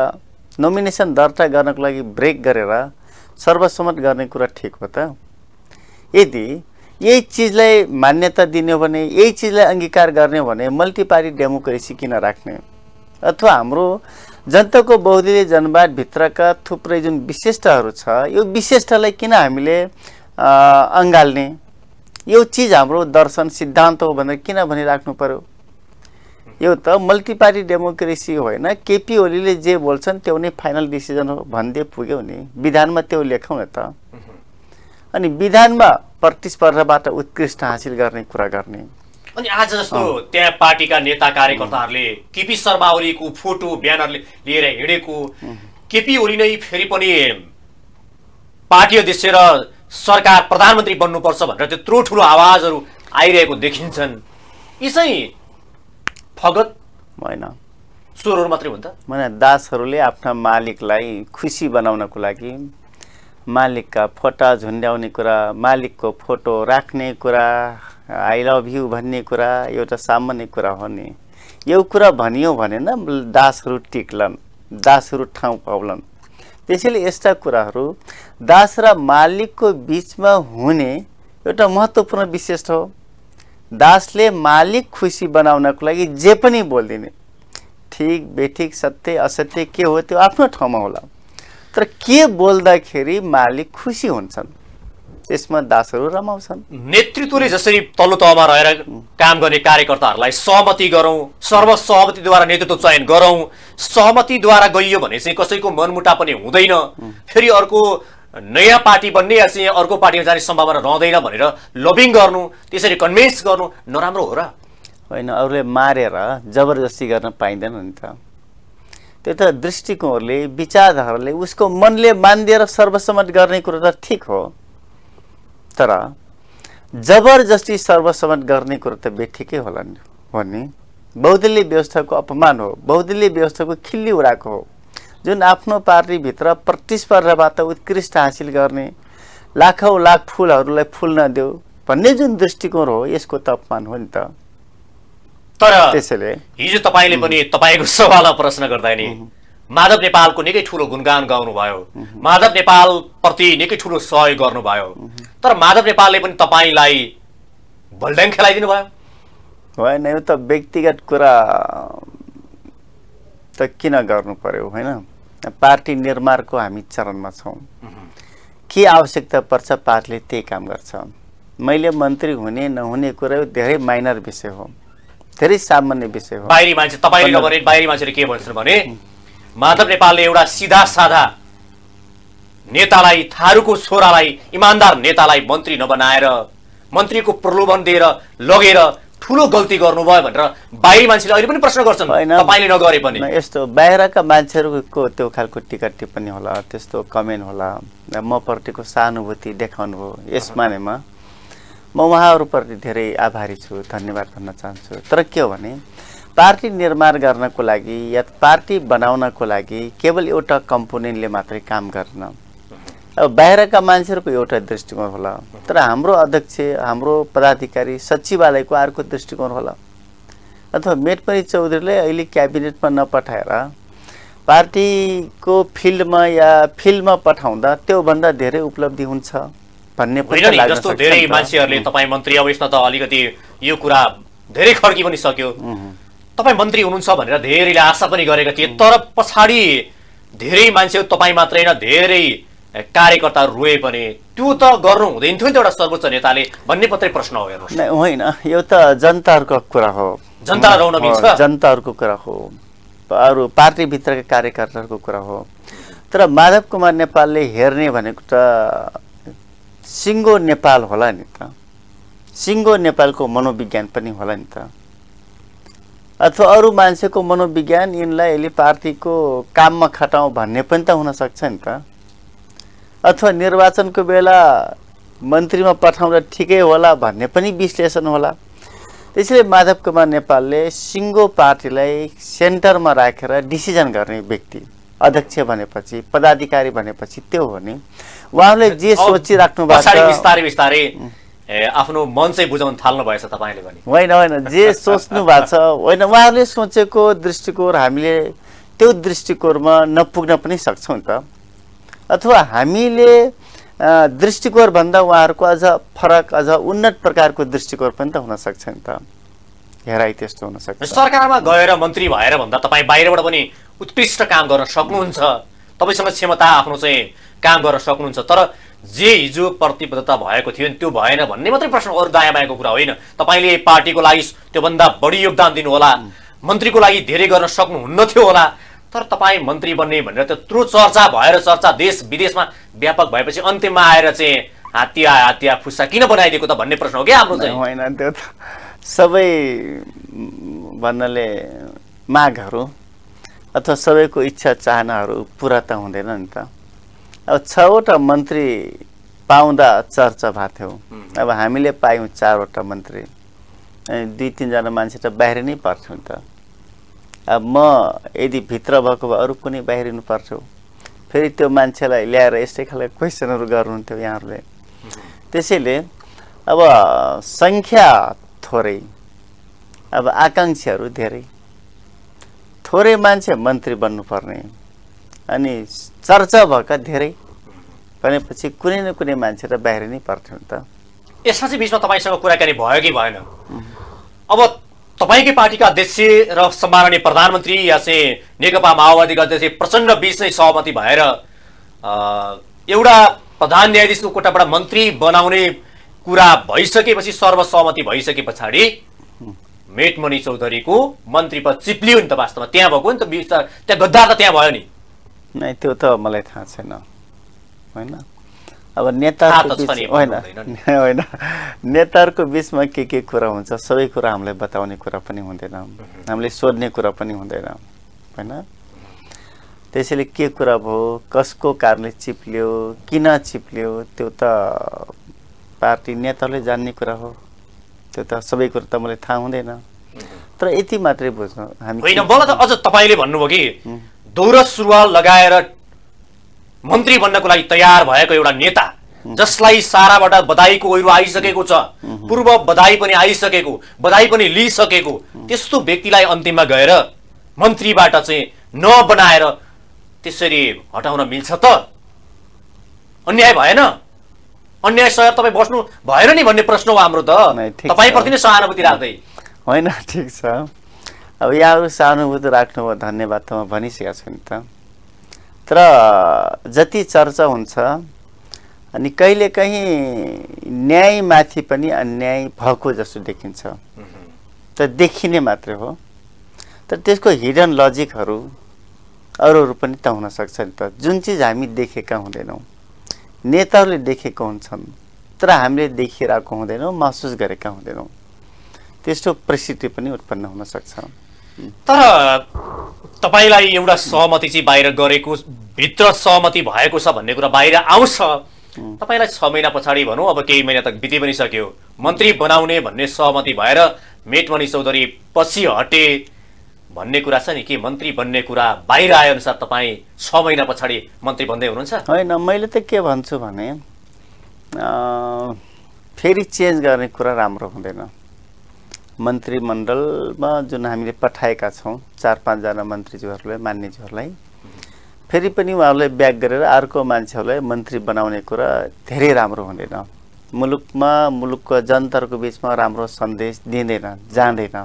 नोमिनेसन दर्ता गर्नको लागि ब्रेक गरेर सर्वसम्मत गर्ने कुरा ठिक हो त यदि यही चिजलाई मान्यता दिने हो भने यही चिजलाई अङ्गीकार गर्ने हो भने मल्टिपार्टी डेमोक्रेसी किन राख्ने अथवा हाम्रो जनताको बहुदलीय जनवादभित्रका थुप्रै जुन विशेषताहरू छ यो विशेषतालाई किन हामीले अँगाल्ने यो चिज हाम्रो दर्शन सिद्धान्त हो भनेर किन भनिराख्नु पऱ्यो यो त मल्टिपार्टी डेमोक्रेसी होइन केपी ओलीले जे बोल्छन् त्यो नै फाइनल डिसिजन हो भन्दै पुग्यौ नि विधानमा त्यो लेखौँ न त अनि विधानमा प्रतिस्पर्धाबाट उत्कृष्ट हासिल गर्ने कुरा गर्ने अनि आज जस्तो त्यहाँ पार्टीका नेता कार्यकर्ताहरूले केपी शर्मा ओलीको फोटो ब्यानर लिएर हिँडेको केपी ओली नै फेरि पनि पार्टी अध्यक्ष र सरकार प्रधानमन्त्री बन्नुपर्छ भनेर त्यत्रो ठुलो आवाजहरू आइरहेको देखिन्छन् यसै फगत होइन स्वरहरू मात्रै हुन्छ भने दासहरूले आफ्ना मालिकलाई खुसी बनाउनको लागि मालिकका फोटा झुन्ड्याउने कुरा मालिकको फोटो राख्ने कुरा आई लभ यु भन्ने कुरा एउटा सामान्य कुरा हो नि यो कुरा भनियो भने न दासहरू टिक्लन् दासहरू ठाउँ पाउलन् त्यसैले यस्ता कुराहरू दास र मालिकको बिचमा हुने एउटा महत्त्वपूर्ण विशेष हो दासले मालिक खुसी बनाउनको लागि जे पनि बोलिदिने ठिक बेठिक सत्य असत्य के हो त्यो आफ्नो ठाउँमा होला तर के बोल्दाखेरि मालिक खुसी हुन्छन् त्यसमा दासहरू रमाउँछन् नेतृत्वले जसरी तल्लो तहमा रहेर काम गर्ने कार्यकर्ताहरूलाई सहमति गरौँ सर्वसहमतिद्वारा नेतृत्व चयन गरौँ सहमतिद्वारा गइयो भने चाहिँ कसैको मनमुटा पनि हुँदैन फेरि अर्को नयाँ पार्टी बन्ने या चाहिँ अर्को पार्टीमा जाने सम्भावना रहँदैन भनेर लबिङ गर्नु त्यसरी कन्भिन्स गर्नु नराम्रो हो र होइन अरूले मारेर जबरजस्ती गर्न पाइँदैन नि त त्यो त दृष्टिकोणले विचारधाराले उसको मनले मानिदिएर सर्वसम्मत गर्ने कुरो त ठिक हो तर जबरजस्ती सर्वसम्मत गर्ने कुरो त बेठिकै होला नि हो नि बहुदलीय व्यवस्थाको अपमान हो बहुदलीय व्यवस्थाको खिल्ली उडाएको हो जुन आफ्नो पार्टीभित्र प्रतिस्पर्धाबाट उत्कृष्ट हासिल गर्ने लाखौँ लाख फुलहरूलाई फुल्न देऊ भन्ने जुन दृष्टिकोण हो यसको तापमान हो नि त तर त्यसैले हिजो तपाईँले पनि तपाईँको सभालाई प्रश्न गर्दा नि माधव नेपालको निकै ठुलो गुणगान गाउनुभयो माधव नेपालप्रति निकै ठुलो सहयोग गर्नुभयो तर माधव नेपालले पनि तपाईँलाई भल्ड्याङ खेलाइदिनु भयो होइन यो त व्यक्तिगत कुरा त किन गर्नु पर्यो होइन पार्टी निर्माणको हामी चरणमा छौँ के आवश्यकता पर्छ पार्टीले त्यही काम गर्छ मैले मन्त्री हुने नहुने कुरा धेरै माइनर विषय हो धेरै सामान्य विषय हो बाहिरी मान्छे तपाईँले नगरे बाहिरी मान्छेले के भन्छन् भने माधव नेपालले एउटा सिधा साधा नेतालाई थारूको छोरालाई इमान्दार नेतालाई मन्त्री नबनाएर मन्त्रीको प्रलोभन दिएर लगेर ठुलो गल्ती गर्नुभयो भनेर बाहिरी मान्छेले अहिले पनि प्रश्न गर्छन् तपाईँले नगरे पनि यस्तो बाहिरका मान्छेहरूको त्यो खालको टिका टिप्पणी होला त्यस्तो कमेन्ट होला म प्रतिको सहानुभूति देखाउनु हो यस मानेमा म उहाँहरूप्रति धेरै आभारी छु धन्यवाद भन्न चाहन्छु तर के हो भने पार्टी निर्माण गर्नको लागि या पार्टी बनाउनको लागि केवल एउटा कम्पोनेन्टले मात्रै काम गर्न अब बाहिरका मान्छेहरूको एउटा दृष्टिकोण होला तर हाम्रो अध्यक्ष हाम्रो पदाधिकारी सचिवालयको अर्को दृष्टिकोण होला अथवा मेटमरी चौधरीले अहिले क्याबिनेटमा नपठाएर पार्टीको फिल्डमा या फिल्डमा पठाउँदा त्योभन्दा धेरै उपलब्धि हुन्छ भन्ने जस्तो धेरै मान्छेहरूले तपाईँ मन्त्री अब यसमा त अलिकति यो कुरा धेरै खड्की पनि सक्यो तपाईँ मन्त्री हुनुहुन्छ भनेर धेरैले आशा पनि गरेका थिए तर पछाडि धेरै मान्छे तपाईँ मात्रै होइन धेरै कार्यकर्ता रोए पनि त्यो त गर्नु हुँदैन थियो नि त एउटा सर्वोच्च नेताले भन्ने मात्रै प्रश्न हो हेर्नु होइन यो त जनताहरूको कुरा हो जनता जनताहरूको कुरा हो अरू पार्टीभित्रका कार्यकर्ताहरूको कुरा हो तर माधव कुमार नेपालले हेर्ने भनेको त सिङ्गो नेपाल होला नि त सिङ्गो नेपालको मनोविज्ञान पनि होला नि त अथवा अरू मान्छेको मनोविज्ञान यिनलाई यसले पार्टीको काममा खटाउँ भन्ने पनि त हुनसक्छ नि त अथवा निर्वाचनको बेला मन्त्रीमा पठाउँदा ठिकै होला भन्ने पनि विश्लेषण होला त्यसैले माधव कुमार नेपालले सिङ्गो पार्टीलाई सेन्टरमा राखेर डिसिजन गर्ने व्यक्ति अध्यक्ष भनेपछि पदाधिकारी भनेपछि त्यो हो नि उहाँले जे सोचिराख्नु भएको आफ्नो मन चाहिँ बुझाउन थाल्नु भएछ तपाईँले पनि होइन होइन जे सोच्नु भएको छ होइन उहाँहरूले सोचेको दृष्टिकोण हामीले त्यो दृष्टिकोणमा नपुग्न पनि सक्छौँ त अथवा हामीले दृष्टिकोणभन्दा उहाँहरूको अझ फरक अझ उन्नत प्रकारको दृष्टिकोण पनि त हुनसक्छ नि त हेराइ त्यस्तो हुनसक्छ सरकारमा गएर मन्त्री भएर भन्दा तपाईँ बाहिरबाट पनि उत्कृष्ट काम गर्न सक्नुहुन्छ तपाईँसँग क्षमता आफ्नो चाहिँ काम गर्न सक्नुहुन्छ तर जे हिजो प्रतिबद्धता भएको थियो नि त्यो भएन भन्ने मात्रै प्रश्न अरू दायाँ बायाँको कुरा होइन तपाईँले पार्टीको लागि त्योभन्दा बढी योगदान दिनु होला मन्त्रीको लागि धेरै गर्न सक्नुहुन्न थियो होला तर तपाईँ मन्त्री बन्ने भनेर त्यत्रो चर्चा भएर चर्चा देश विदेशमा व्यापक भएपछि अन्त्यमा आएर चाहिँ हातिया हातिया फुस्सा किन बनाइदिएको त भन्ने प्रश्न हो क्या हाम्रो चाहिँ होइन त्यो त सबै भन्नाले मागहरू अथवा सबैको इच्छा चाहनाहरू पुरा त हुँदैन नि त अब छवटा मन्त्री पाउँदा चर्चा भएको थियो अब हामीले पायौँ चारवटा मन्त्री दुई तिनजना मान्छे त बाहिर नै पर्थ्यो त अब म यदि भित्र भएको भए अरू कुनै बाहिरिनु पर्थ्यो फेरि त्यो मान्छेलाई ल्याएर यस्तै खालको क्वेसनहरू गर्नुहुन्थ्यो यहाँहरूले त्यसैले अब सङ्ख्या थोरै अब आकाङ्क्षाहरू धेरै थोरै मान्छे मन्त्री बन्नुपर्ने अनि चर्चा भएका धेरै भनेपछि कुनै न कुनै मान्छे त बाहिर नै पर्थ्यो नि त यसमा चाहिँ बिचमा तपाईँसँग कुराकानी भयो कि भएन अब तपाईँकै पार्टीका अध्यक्ष र सम्माननीय प्रधानमन्त्री या चाहिँ नेकपा माओवादीका अध्यक्ष प्रचण्ड बिच नै सहमति भएर एउटा प्रधान न्यायाधीशको कोटाबाट मन्त्री बनाउने कुरा भइसकेपछि सर्वसहमति भइसके पछाडि मेटमणि चौधरीको मन्त्री पद चिप्लियो नि त वास्तवमा त्यहाँ भएको नि त त्यहाँ गद्दार त त्यहाँ भयो नि नै त्यो त मलाई थाहा छैन होइन अब नेताहरूको होइन होइन नेताहरूको बिचमा के के कुरा हुन्छ सबै कुरा हामीलाई बताउने कुरा पनि हुँदैन हामीले सोध्ने कुरा पनि हुँदैन होइन त्यसैले के कुरा भयो कसको कारणले चिप्लियो किन चिप्लियो त्यो त पार्टी नेताले जान्ने कुरा हो त्यो त सबै कुरो त मलाई थाहा हुँदैन तर यति मात्रै बुझ्नु हामी होइन मलाई त अझ तपाईँले भन्नुभयो कि दौरा सुरुवाल लगाएर मन्त्री बन्नको लागि तयार भएको एउटा नेता जसलाई साराबाट बधाईको ओहिरो आइसकेको छ पूर्व बधाई पनि आइसकेको बधाई पनि लिइसकेको त्यस्तो व्यक्तिलाई अन्तिममा गएर मन्त्रीबाट चाहिँ नबनाएर त्यसरी हटाउन मिल्छ त अन्याय भएन अन्याय सहयोग तपाईँ बस्नु भएन नि भन्ने प्रश्न हो हाम्रो त तपाईँप्रति नै सहानुभूति राख्दै होइन ठिक छ अब यहाँ सहानुभूति राख्नु धन्यवाद त म भनिसकेको छु नि त भित्र जति चर्चा हुन्छ अनि कहिलेकाहीँ न्यायमाथि पनि अन्याय भएको जस्तो देखिन्छ त देखिने मात्रै हो तर त्यसको हिडन लजिकहरू अरूहरू पनि त हुनसक्छ नि त जुन चिज हामी देखेका हुँदैनौँ नेताहरूले देखेको हुन्छन् तर हामीले देखिरहेको हुँदैनौँ महसुस गरेका हुँदैनौँ त्यस्तो परिस्थिति पनि उत्पन्न हुनसक्छ तर तपाईँलाई एउटा सहमति चाहिँ बाहिर गरेको भित्र सहमति भएको छ भन्ने कुरा बाहिर आउँछ तपाईँलाई छ महिना पछाडि भनौँ अब केही महिना त बिति पनि सक्यो मन्त्री बनाउने भन्ने सहमति भएर मेटमणि चौधरी पछि हटे भन्ने कुरा छ नि कि मन्त्री बन्ने कुरा बाहिर आए अनुसार तपाईँ छ महिना पछाडि मन्त्री बन्दै हुनुहुन्छ होइन मैले त के भन्छु भने फेरि चेन्ज गर्ने कुरा राम्रो हुँदैन मन्त्रीमण्डलमा जुन हामीले पठाएका छौँ चार पाँचजना मन्त्रीज्यूहरूलाई मान्यज्यूहरूलाई फेरि पनि उहाँहरूलाई ब्याक गरेर अर्को मान्छेहरूलाई मन्त्री बनाउने कुरा धेरै राम्रो हुँदैन मुलुकमा मुलुकको जनताहरूको बिचमा राम्रो सन्देश दिँदैन जाँदैन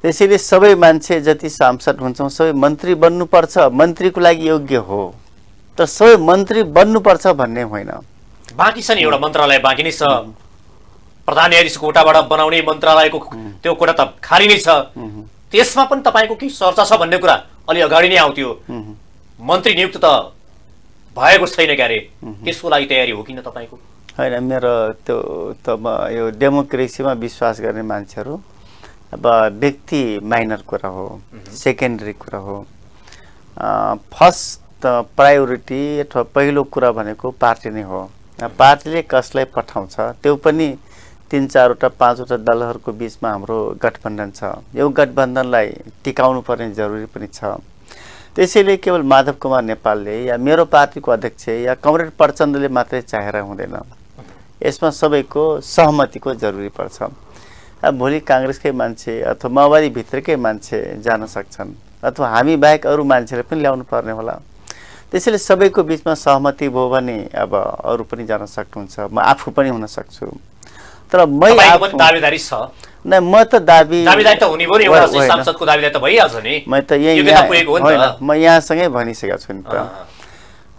त्यसैले सबै मान्छे जति सांसद हुन्छौँ सबै मन्त्री बन्नुपर्छ मन्त्रीको लागि योग्य हो तर सबै मन्त्री बन्नुपर्छ भन्ने होइन बाँकी छ नि एउटा मन्त्रालय बाँकी नै छ प्रधान न्यायाधीश कोटाबाट बनाउने मन्त्रालयको त्यो कोटा त खाली नै छ त्यसमा पनि तपाईँको के चर्चा छ भन्ने कुरा अलि अगाडि नै आउँथ्यो मन्त्री नियुक्त त भएको छैन क्यारे त्यसको लागि तयारी हो किन तपाईँको होइन मेरो त्यो त यो डेमोक्रेसीमा विश्वास गर्ने मान्छेहरू अब व्यक्ति माइनर कुरा हो सेकेन्डरी कुरा हो फर्स्ट प्रायोरिटी अथवा पहिलो कुरा भनेको पार्टी नै हो पार्टीले कसलाई पठाउँछ त्यो पनि तिन चारवटा पाँचवटा दलहरूको बिचमा हाम्रो गठबन्धन छ यो गठबन्धनलाई टिकाउनु पर्ने जरुरी पनि छ त्यसैले केवल माधव कुमार नेपालले या मेरो पार्टीको अध्यक्ष या कमरेड प्रचण्डले मात्रै चाहेर हुँदैन यसमा सबैको सहमतिको जरुरी पर्छ अब भोलि काङ्ग्रेसकै मान्छे अथवा माओवादीभित्रकै मान्छे जान सक्छन् अथवा हामी बाहेक अरू मान्छेले पनि ल्याउनु पर्ने होला त्यसैले सबैको बिचमा सहमति भयो भने अब अरू पनि जान सक्नुहुन्छ म आफू पनि हुन सक्छु तर दावेदारी छ म त दाबी म यहाँसँगै भनिसकेको छु नि त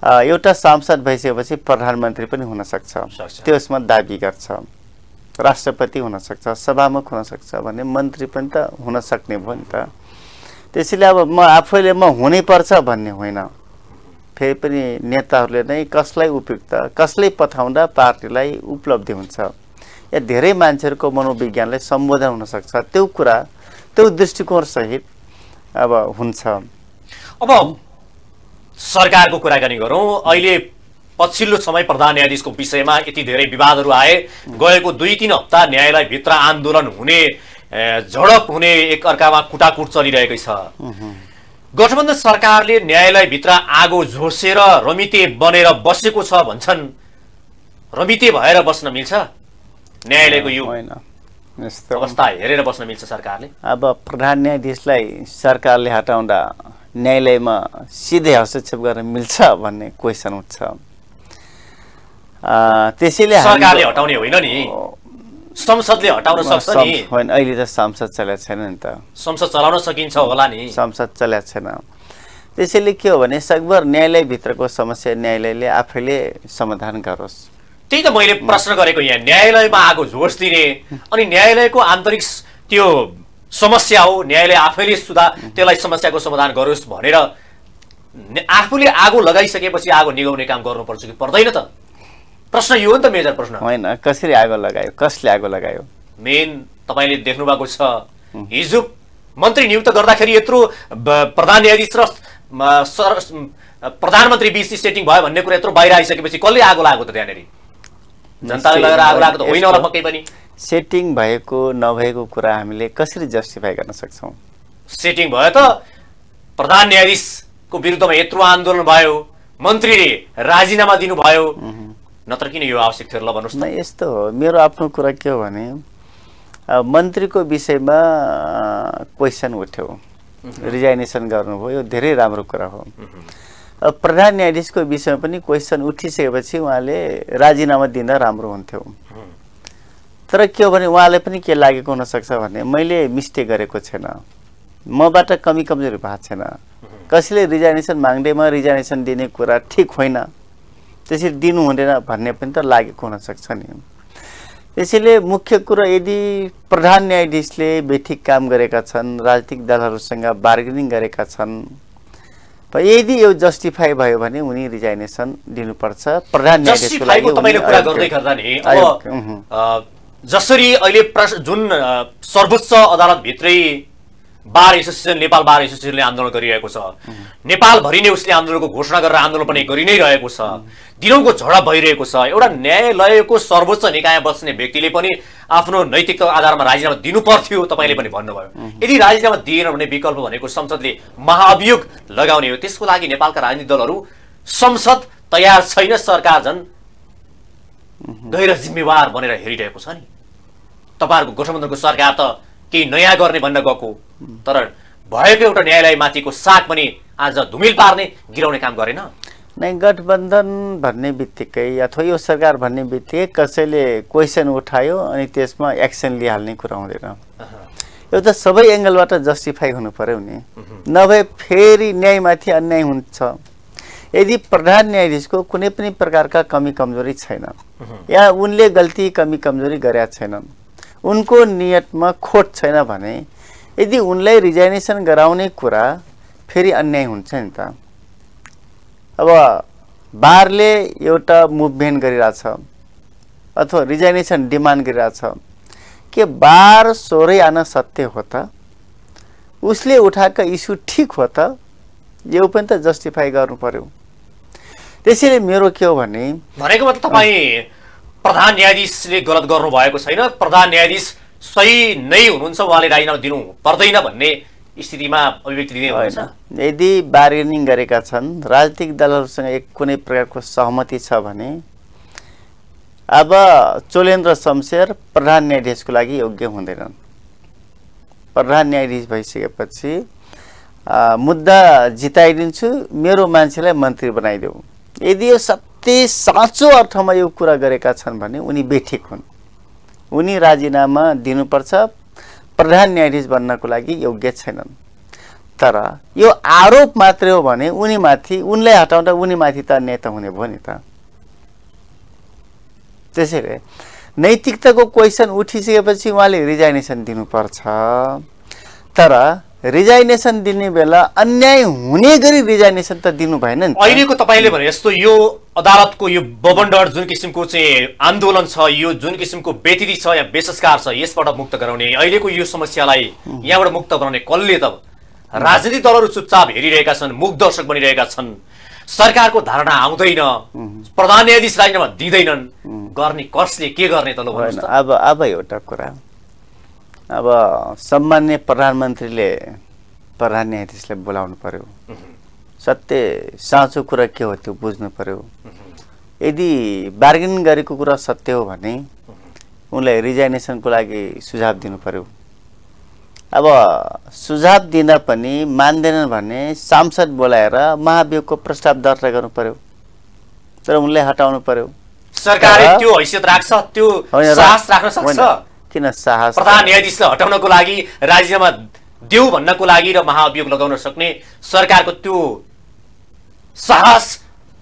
एउटा सांसद भइसकेपछि प्रधानमन्त्री पनि हुनसक्छ त्यसमा दाबी गर्छ राष्ट्रपति हुनसक्छ सभामुख हुनसक्छ भने मन्त्री पनि त हुनसक्ने भयो नि त त्यसैले अब म आफैले म हुनैपर्छ भन्ने होइन फेरि पनि नेताहरूले नै कसलाई उपयुक्त कसले पठाउँदा पार्टीलाई उपलब्धि हुन्छ या धेरै मान्छेहरूको मनोविज्ञानलाई सम्बोधन हुनसक्छ त्यो कुरा त्यो दृष्टिकोणसहित अब हुन्छ अब सरकारको कुरा गर्ने गरौँ अहिले पछिल्लो समय प्रधान न्यायाधीशको विषयमा यति धेरै विवादहरू आए गएको दुई तिन हप्ता न्यायालयभित्र आन्दोलन हुने झडप हुने एक अर्कामा कुटाकुट चलिरहेकै छ गठबन्धन सरकारले न्यायालयभित्र आगो झोसेर रमिते बनेर बसेको छ भन्छन् रमिते भएर बस्न मिल्छ न्यायालयको यो अवस्था हेरेर बस्न मिल्छ सरकारले अब प्रधान न्यायाधीशलाई सरकारले हटाउँदा न्यायालयमा सिधै हस्तक्षेप गर्न मिल्छ भन्ने क्वेसन उठ्छ त्यसैले सरकारले हटाउने होइन नि संसदले हटाउन सक्छ नि होइन अहिले त संसद चलाएको छैन नि त संसद चलाउन सकिन्छ होला नि संसद चलाएको छैन त्यसैले के हो भने सकभर न्यायालयभित्रको समस्या न्यायालयले आफैले समाधान गरोस् त्यही त मैले प्रश्न गरेको यहाँ न्यायालयमा आगो झोस दिने अनि न्यायालयको आन्तरिक त्यो समस्या हो न्यायालय आफैले सुधार त्यसलाई समस्याको समाधान गरोस् भनेर आफूले आगो लगाइसकेपछि आगो निगाउने काम गर्नुपर्छ कि पर्दैन त प्रश्न यो हो नि त मेजर प्रश्न होइन कसरी आगो लगायो कसले आगो लगायो मेन तपाईँले देख्नु भएको छ हिजो मन्त्री नियुक्त गर्दाखेरि यत्रो प्रधान न्यायाधीश र प्रधानमन्त्री बिच सेटिङ भयो भन्ने कुरा यत्रो बाहिर आइसकेपछि कसले आगो लगाएको त त्यहाँनिर जनतालाई लगेर होइन होला पक्कै पनि सेटिङ भएको नभएको कुरा हामीले कसरी जस्टिफाई गर्न सक्छौँ सेटिङ भयो त प्रधान न्यायाधीशको विरुद्धमा यत्रो आन्दोलन भयो मन्त्रीले राजीनामा दिनुभयो नत्र किन यो आवश्यक थियो ल भन्नुहोस् न यस्तो हो मेरो आफ्नो कुरा के हो भने मन्त्रीको विषयमा क्वेसन उठ्यो रिजाइनेसन गर्नुभयो यो धेरै राम्रो कुरा हो प्रधान न्यायाधीशको विषयमा पनि क्वेसन उठिसकेपछि उहाँले राजीनामा दिँदा राम्रो हुन्थ्यो तर के हो भने उहाँलाई पनि के लागेको हुनसक्छ भने मैले मिस्टेक गरेको छैन मबाट कमी कमजोरी भएको छैन कसैले रिजाइनेसन माग्दैमा रिजाइनेसन दिने कुरा ठिक होइन त्यसरी दिनु हुँदैन भन्ने पनि त लागेको हुनसक्छ नि त्यसैले मुख्य कुरो यदि प्रधान न्यायाधीशले बेठिक काम गरेका छन् राजनीतिक दलहरूसँग बार्गेनिङ गरेका छन् यदि यो जस्टिफाई भयो भने उनी रिजाइनेसन दिनुपर्छ प्रधान जसरी अहिले जुन सर्वोच्च अदालतभित्रै बार एसोसिएसन नेपाल बार एसोसिएसनले आन्दोलन गरिरहेको छ नेपालभरि नै उसले आन्दोलनको घोषणा गरेर आन्दोलन पनि गरि नै रहेको छ दिनौको झडप भइरहेको छ एउटा न्यायालयको सर्वोच्च निकाय बस्ने व्यक्तिले पनि आफ्नो नैतिकको आधारमा राजीनामा दिनुपर्थ्यो पर्थ्यो तपाईँले पनि भन्नुभयो यदि राजीनामा दिएन भने विकल्प भनेको संसदले महाअभियोग लगाउने हो त्यसको लागि नेपालका राजनीतिक दलहरू संसद तयार छैन सरकार झन् गैर जिम्मेवार बनेर हेरिरहेको छ नि तपाईँहरूको गठबन्धनको सरकार त केही नयाँ गर्ने भन्न गएको तर भएको एउटा न्यायालयमाथिको साग पनि आज धुमिल पार्ने गिराउने काम गरेन नै गठबन्धन भन्ने बित्तिकै अथवा यो सरकार भन्ने बित्तिकै कसैले क्वेसन उठायो अनि त्यसमा एक्सन लिइहाल्ने कुरा हुँदैन यो त सबै एङ्गलबाट जस्टिफाई हुनु पर्यो नि नभए फेरि न्यायमाथि अन्याय हुन्छ यदि प्रधान न्यायाधीशको कुनै पनि प्रकारका कमी कमजोरी छैन या उनले गल्ती कमी कमजोरी गरेका छैनन् उनको नियतमा खोट छैन भने यदि उनलाई रिजाइनेसन गराउने कुरा फेरि अन्याय हुन्छ नि त अब बारले एउटा मुभमेन्ट गरिरहेछ अथवा रिजाइनेसन डिमान्ड गरिरहेछ के बार सोह्रै आन सत्य हो त उसले उठाएको इस्यु ठिक हो त यो पनि त जस्टिफाई गर्नु पर्यो त्यसैले मेरो के हो भने भनेको तपाईँ प्रधान न्यायाधीशले गलत भएको छैन प्रधान न्यायाधीश सही नै हुनुहुन्छ उहाँले राजीनामा दिनु पर्दैन भन्ने स्थितिमा अभिव्यक्ति दिने हुन्छ यदि बार्गेनिङ गरेका छन् राजनीतिक दलहरूसँग एक कुनै प्रकारको सहमति छ भने अब चोलेन्द्र शमशेर प्रधान न्यायाधीशको लागि योग्य हुँदैनन् प्रधान न्यायाधीश भइसकेपछि मुद्दा जिताइदिन्छु मेरो मान्छेलाई मन्त्री बनाइदेऊ यदि यो सब जसले साँचो अर्थमा यो कुरा गरेका छन् भने उनी बेठिक हुन् उनी राजीनामा दिनुपर्छ प्रधान न्यायाधीश बन्नको लागि योग्य छैनन् तर यो आरोप मात्रै हो भने उनीमाथि उनलाई हटाउँदा उनीमाथि त नेता हुने भयो नि त त्यसैले नैतिकताको क्वेसन उठिसकेपछि उहाँले रिजाइनेसन दिनुपर्छ तर रिजाइनेसन दिने बेला अन्याय हुने गरी रिजाइनेसन त दिनु भएन नि अहिलेको तपाईँले भने यस्तो यो अदालतको यो बबन्डर जुन किसिमको चाहिँ आन्दोलन छ यो जुन किसिमको व्यतिथि छ या बेसस्कार छ यसबाट मुक्त गराउने अहिलेको यो समस्यालाई यहाँबाट मुक्त गराउने कसले त राजनीतिक दलहरू चुपचाप हेरिरहेका छन् मुख दर्शक बनिरहेका छन् सरकारको धारणा आउँदैन प्रधान न्यायाधीश राजीनामा दिँदैनन् गर्ने कसले के गर्ने त अब अब एउटा कुरा अब सम्मान्य प्रधानमन्त्रीले प्रधान न्यायाधीशलाई बोलाउनु पर्यो सत्य साँचो कुरा के हो त्यो बुझ्नु पर्यो यदि बार्गेन गरेको कुरा सत्य हो भने उनलाई रिजाइनेसनको लागि सुझाव दिनु पर्यो अब सुझाव दिँदा पनि मान्दैनन् भने सांसद बोलाएर महाभियोगको प्रस्ताव दर्ता गर्नु पर्यो तर उनले हटाउनु पर्यो सरकारले त्यो हैसियत राख्छ त्यो राख्न सक्छ किन साहस प्रधान न्यायाधीशलाई हटाउनको लागि राज्यमा देऊ भन्नको लागि र महाअभियोग लगाउन सक्ने सरकारको त्यो साहस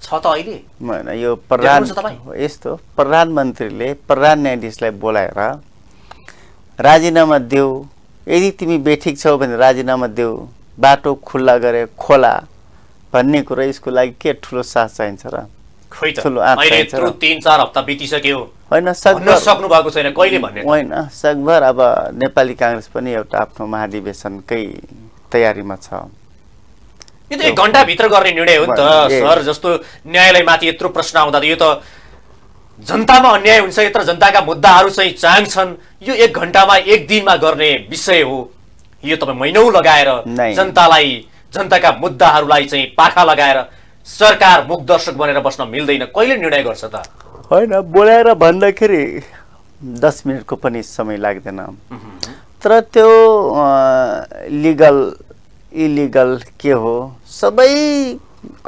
छ त अहिले होइन यो प्रधान यस्तो प्रधानमन्त्रीले प्रधान न्यायाधीशलाई बोलाएर राजीनामा देऊ यदि तिमी बेठिक छौ भने राजीनामा देऊ बाटो खुल्ला गरे खोला भन्ने कुरो यसको लागि के ठुलो साहस चाहिन्छ र खोइ यत्रो तिन चार हप्ता बितिसक्यो होइन सक्नु भएको छैन कहिले भन्ने होइन सकभर अब नेपाली काङ्ग्रेस पनि एउटा आफ्नो महाधिवेशनकै तयारीमा छ यो त एक घन्टाभित्र गर्ने निर्णय हो नि त सर जस्तो न्यायालयमाथि यत्रो प्रश्न आउँदा यो त जनतामा अन्याय हुन्छ यत्र जनताका मुद्दाहरू चाहिँ छन् यो एक घन्टामा एक दिनमा गर्ने विषय हो यो तपाईँ महिनौ लगाएर जनतालाई जनताका मुद्दाहरूलाई चाहिँ पाखा लगाएर सरकार मुख दर्शक बनेर बस्न मिल्दैन कहिले निर्णय गर्छ त होइन बोलाएर भन्दाखेरि दस मिनटको पनि समय लाग्दैन तर त्यो लिगल इलिगल के हो सबै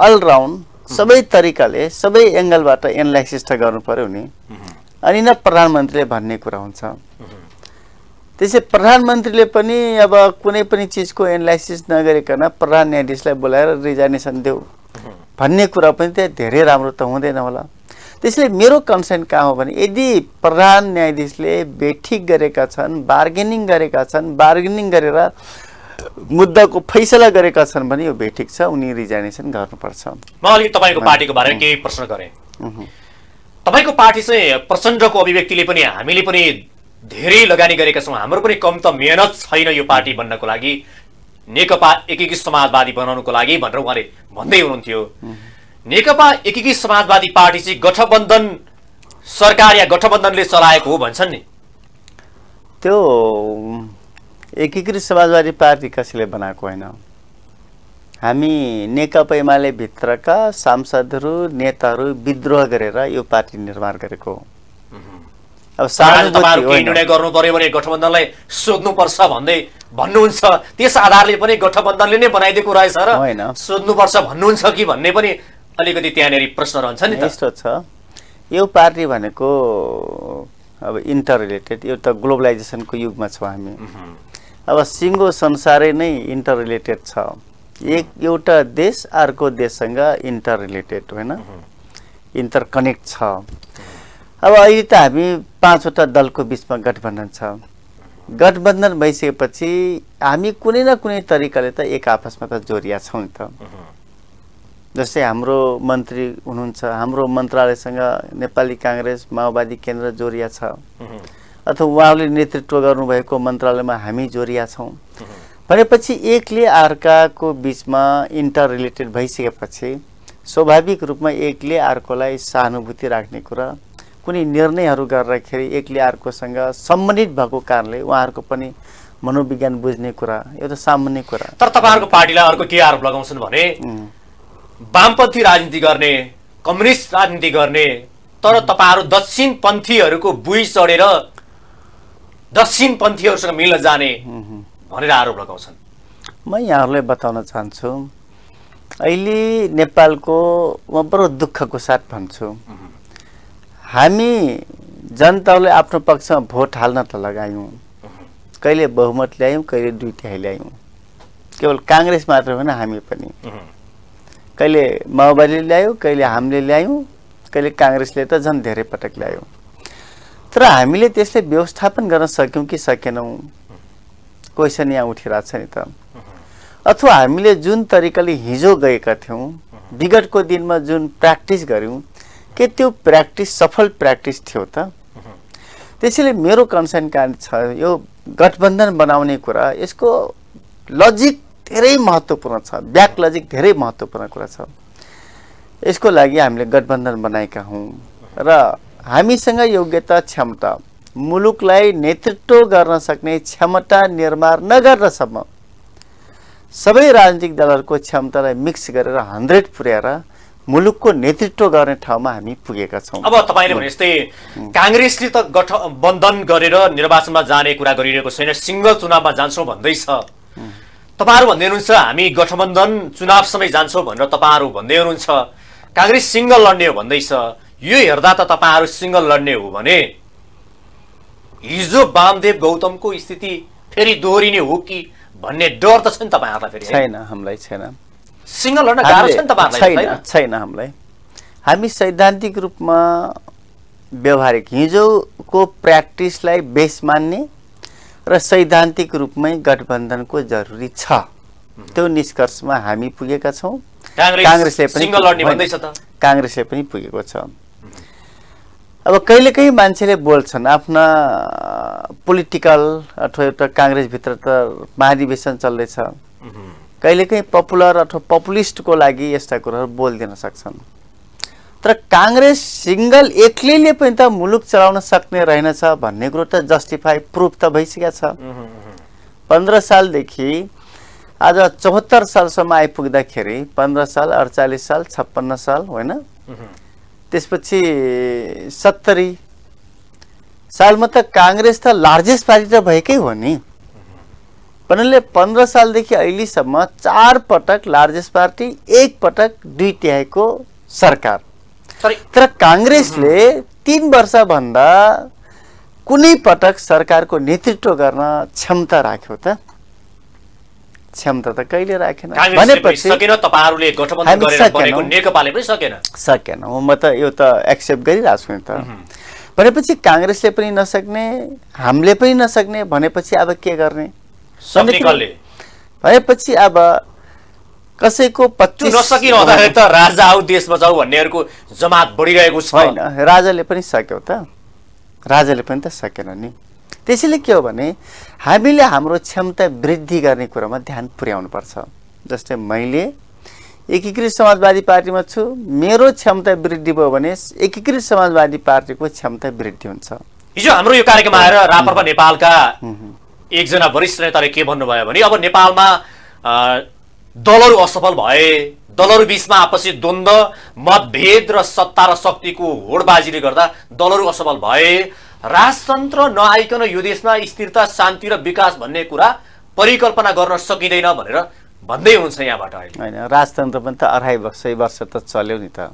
अलराउन्ड सबै तरिकाले सबै एङ्गलबाट एनालाइसिस त गर्नु पऱ्यो नि अनि न प्रधानमन्त्रीले भन्ने कुरा हुन्छ त्यसै प्रधानमन्त्रीले पनि अब कुनै पनि चिजको एनालाइसिस नगरिकन प्रधान न्यायाधीशलाई बोलाएर रिजाइनेसन देऊ भन्ने कुरा पनि त धेरै राम्रो त हुँदैन होला त्यसले मेरो कन्सर्न कहाँ हो भने यदि प्रधान न्यायाधीशले बेठिक गरेका छन् बार्गेनिङ गरेका छन् बार्गेनिङ गरेर मुद्दाको फैसला गरेका छन् भने यो बेठिक छ उनी रिजाइनेसन गर्नुपर्छ म अलिक तपाईँको पार्टीको बारेमा केही प्रश्न गरेँ तपाईँको पार्टी चाहिँ प्रचण्डको अभिव्यक्तिले पनि हामीले पनि धेरै लगानी गरेका छौँ हाम्रो पनि कम त मेहनत छैन यो पार्टी बन्नको लागि नेकपा एकीकृत समाजवादी बनाउनुको लागि भनेर उहाँले भन्दै हुनुहुन्थ्यो नेकपा एकीकृत समाजवादी पार्टी चाहिँ गठबन्धन सरकार या गठबन्धनले चलाएको हो भन्छन् नि त्यो एकीकृत समाजवादी पार्टी कसैले बनाएको होइन हामी नेकपा एमाले भित्रका सांसदहरू नेताहरू विद्रोह गरेर यो पार्टी निर्माण गरेको हो अब निर्णय गर्नु पर्यो भने गठबन्धनलाई सोध्नुपर्छ भन्दै भन्नुहुन्छ त्यस आधारले पनि गठबन्धनले नै बनाइदिएको रहेछ र सोध्नुपर्छ भन्नुहुन्छ कि भन्ने पनि अलिकति त्यहाँनिर प्रश्न रहन्छ नि त्यस्तो छ यो पार्टी भनेको अब इन्टर रिलेटेड यो त ग्लोबलाइजेसनको युगमा छौँ हामी अब सिङ्गो संसारै नै इन्टर रिलेटेड छ एक एउटा देश अर्को देशसँग इन्टर रिलेटेड होइन इन्टर कनेक्ट छ अब अहिले त हामी पाँचवटा दलको बिचमा गठबन्धन छ गठबन्धन भइसकेपछि हामी कुनै न कुनै तरिकाले त एक आपसमा त जोडिया छौँ नि त जस्तै हाम्रो मन्त्री हुनुहुन्छ हाम्रो मन्त्रालयसँग नेपाली काङ्ग्रेस माओवादी केन्द्र जोडिया छ अथवा उहाँले नेतृत्व गर्नुभएको मन्त्रालयमा हामी जोडिया छौँ भनेपछि एकले अर्काको बिचमा इन्टर रिलेटेड भइसकेपछि स्वाभाविक रूपमा एकले अर्कोलाई सहानुभूति राख्ने कुरा कुनै निर्णयहरू गर्दाखेरि एकले अर्कोसँग सम्बन्धित भएको कारणले उहाँहरूको पनि मनोविज्ञान बुझ्ने कुरा यो त सामान्य कुरा तर तपाईँहरूको पार्टीलाई अर्को के आरोप लगाउँछन् भने वामपन्थी राजनीति गर्ने कम्युनिस्ट राजनीति गर्ने तर तपाईँहरू दक्षिणपन्थीहरूको बुई चढेर दक्षिणपन्थीहरूसँग मिल्न जाने भनेर आरोप लगाउँछन् म यहाँहरूलाई बताउन चाहन्छु अहिले नेपालको म बडो दुःखको साथ भन्छु हामी जनताले आफ्नो पक्षमा भोट हाल्न त लगायौँ कहिले बहुमत ल्यायौँ कहिले दुई तिहाई ल्यायौँ केवल काङ्ग्रेस मात्र होइन हामी पनि कहिले माओवादीले ल्यायौँ कहिले हामीले ल्यायौँ कहिले काङ्ग्रेसले त झन् धेरै पटक ल्यायौँ तर हामीले त्यसले व्यवस्थापन गर्न सक्यौँ कि सकेनौँ क्वेसन यहाँ उठिरहेको छ नि त अथवा हामीले जुन तरिकाले हिजो गएका थियौँ विगतको दिनमा जुन प्र्याक्टिस गऱ्यौँ के त्यो प्र्याक्टिस सफल प्र्याक्टिस थियो त त्यसैले मेरो कन्सर्न कहाँ छ यो गठबन्धन बनाउने कुरा यसको लजिक धेरै महत्त्वपूर्ण छ ब्याक लजिक धेरै महत्त्वपूर्ण कुरा छ यसको लागि हामीले गठबन्धन बनाएका हौँ र हामीसँग योग्यता क्षमता मुलुकलाई नेतृत्व गर्न सक्ने क्षमता निर्माण नगर्नसम्म सबै राजनीतिक दलहरूको क्षमतालाई मिक्स गरेर हन्ड्रेड पुर्याएर मुलुकको नेतृत्व गर्ने ठाउँमा हामी पुगेका छौँ अब तपाईँले भने जस्तै काङ्ग्रेसले त गठबन्धन गरेर निर्वाचनमा जाने कुरा गरिरहेको छैन सिङ्गल चुनावमा जान्छौँ भन्दैछ तपाईँहरू भन्दै हुनुहुन्छ हामी गठबन्धन चुनावसम्मै जान्छौँ भनेर तपाईँहरू भन्दै हुनुहुन्छ काङ्ग्रेस सिङ्गल लड्ने हो भन्दैछ यो हेर्दा त तपाईँहरू सिङ्गल लड्ने हो भने हिजो वामदेव गौतमको स्थिति फेरि दोहोरिने हो कि भन्ने डर त छ नि तपाईँहरूलाई फेरि छैन हामीलाई छैन सिङ्गल लड्न गाह्रो छ नि तपाईँहरूलाई छैन हामीलाई हामी सैद्धान्तिक रूपमा व्यवहारिक हिजोको प्र्याक्टिसलाई बेस मान्ने र सैद्धान्तिक रूपमै गठबन्धनको जरुरी छ त्यो निष्कर्षमा हामी पुगेका छौँ काङ्ग्रेसले पनि काङ्ग्रेसले पनि पुगेको छ अब कहिलेकाहीँ मान्छेले बोल्छन् आफ्ना पोलिटिकल अथवा एउटा काङ्ग्रेसभित्र त महाधिवेशन चल्दैछ कहिलेकाहीँ पपुलर अथवा पपुलिस्टको लागि यस्ता कुराहरू बोलिदिन सक्छन् तर काङ्ग्रेस सिङ्गल एक्लैले पनि त मुलुक चलाउन सक्ने रहेनछ भन्ने कुरो त जस्टिफाई प्रुफ त भइसकेको छ पन्ध्र सालदेखि आज चौहत्तर सालसम्म आइपुग्दाखेरि पन्ध्र साल अडचालिस साल छप्पन्न साल होइन त्यसपछि सत्तरी सालमा त काङ्ग्रेस त लार्जेस्ट पार्टी त भएकै हो नि भन्नाले पन्ध्र सालदेखि अहिलेसम्म चार पटक लार्जेस्ट पार्टी एक पटक दुई तिहाईको सरकार तर काङ्ग्रेसले तिन वर्षभन्दा कुनै पटक सरकारको नेतृत्व गर्न क्षमता राख्यो त क्षमता त कहिले राखेन भनेपछि सकेन म त यो त एक्सेप्ट गरिरहेको छु नि त भनेपछि काङ्ग्रेसले पनि नसक्ने हामीले पनि नसक्ने भनेपछि अब के गर्ने भएपछि अब कसैको पच्चिस नसकिरहँदाखेरि त राजा आऊ देश जाऊ भन्नेहरूको जमात बढिरहेको छ होइन राजाले पनि सक्यो त राजाले पनि त सकेन नि त्यसैले के हो भने हामीले हाम्रो क्षमता वृद्धि गर्ने कुरामा ध्यान पुर्याउनु पर्छ जस्तै मैले एकीकृत समाजवादी पार्टीमा छु मेरो क्षमता वृद्धि भयो भने एकीकृत समाजवादी पार्टीको क्षमता वृद्धि हुन्छ हिजो हाम्रो यो कार्यक्रम आएर रापरपा नेपालका एकजना वरिष्ठ नेताले के भन्नुभयो भने अब नेपालमा दलहरू असफल भए दलहरू बिचमा आपसी द्वन्द्व मतभेद र सत्ता र शक्तिको होडबाजीले गर्दा दलहरू असफल भए राजतन्त्र नआइकन यो देशमा स्थिरता शान्ति र विकास भन्ने कुरा परिकल्पना गर्न सकिँदैन भनेर भन्दै हुन्छ यहाँबाट होइन राजतन्त्र पनि त अढाई वर्ष सय वर्ष त चल्यो नि त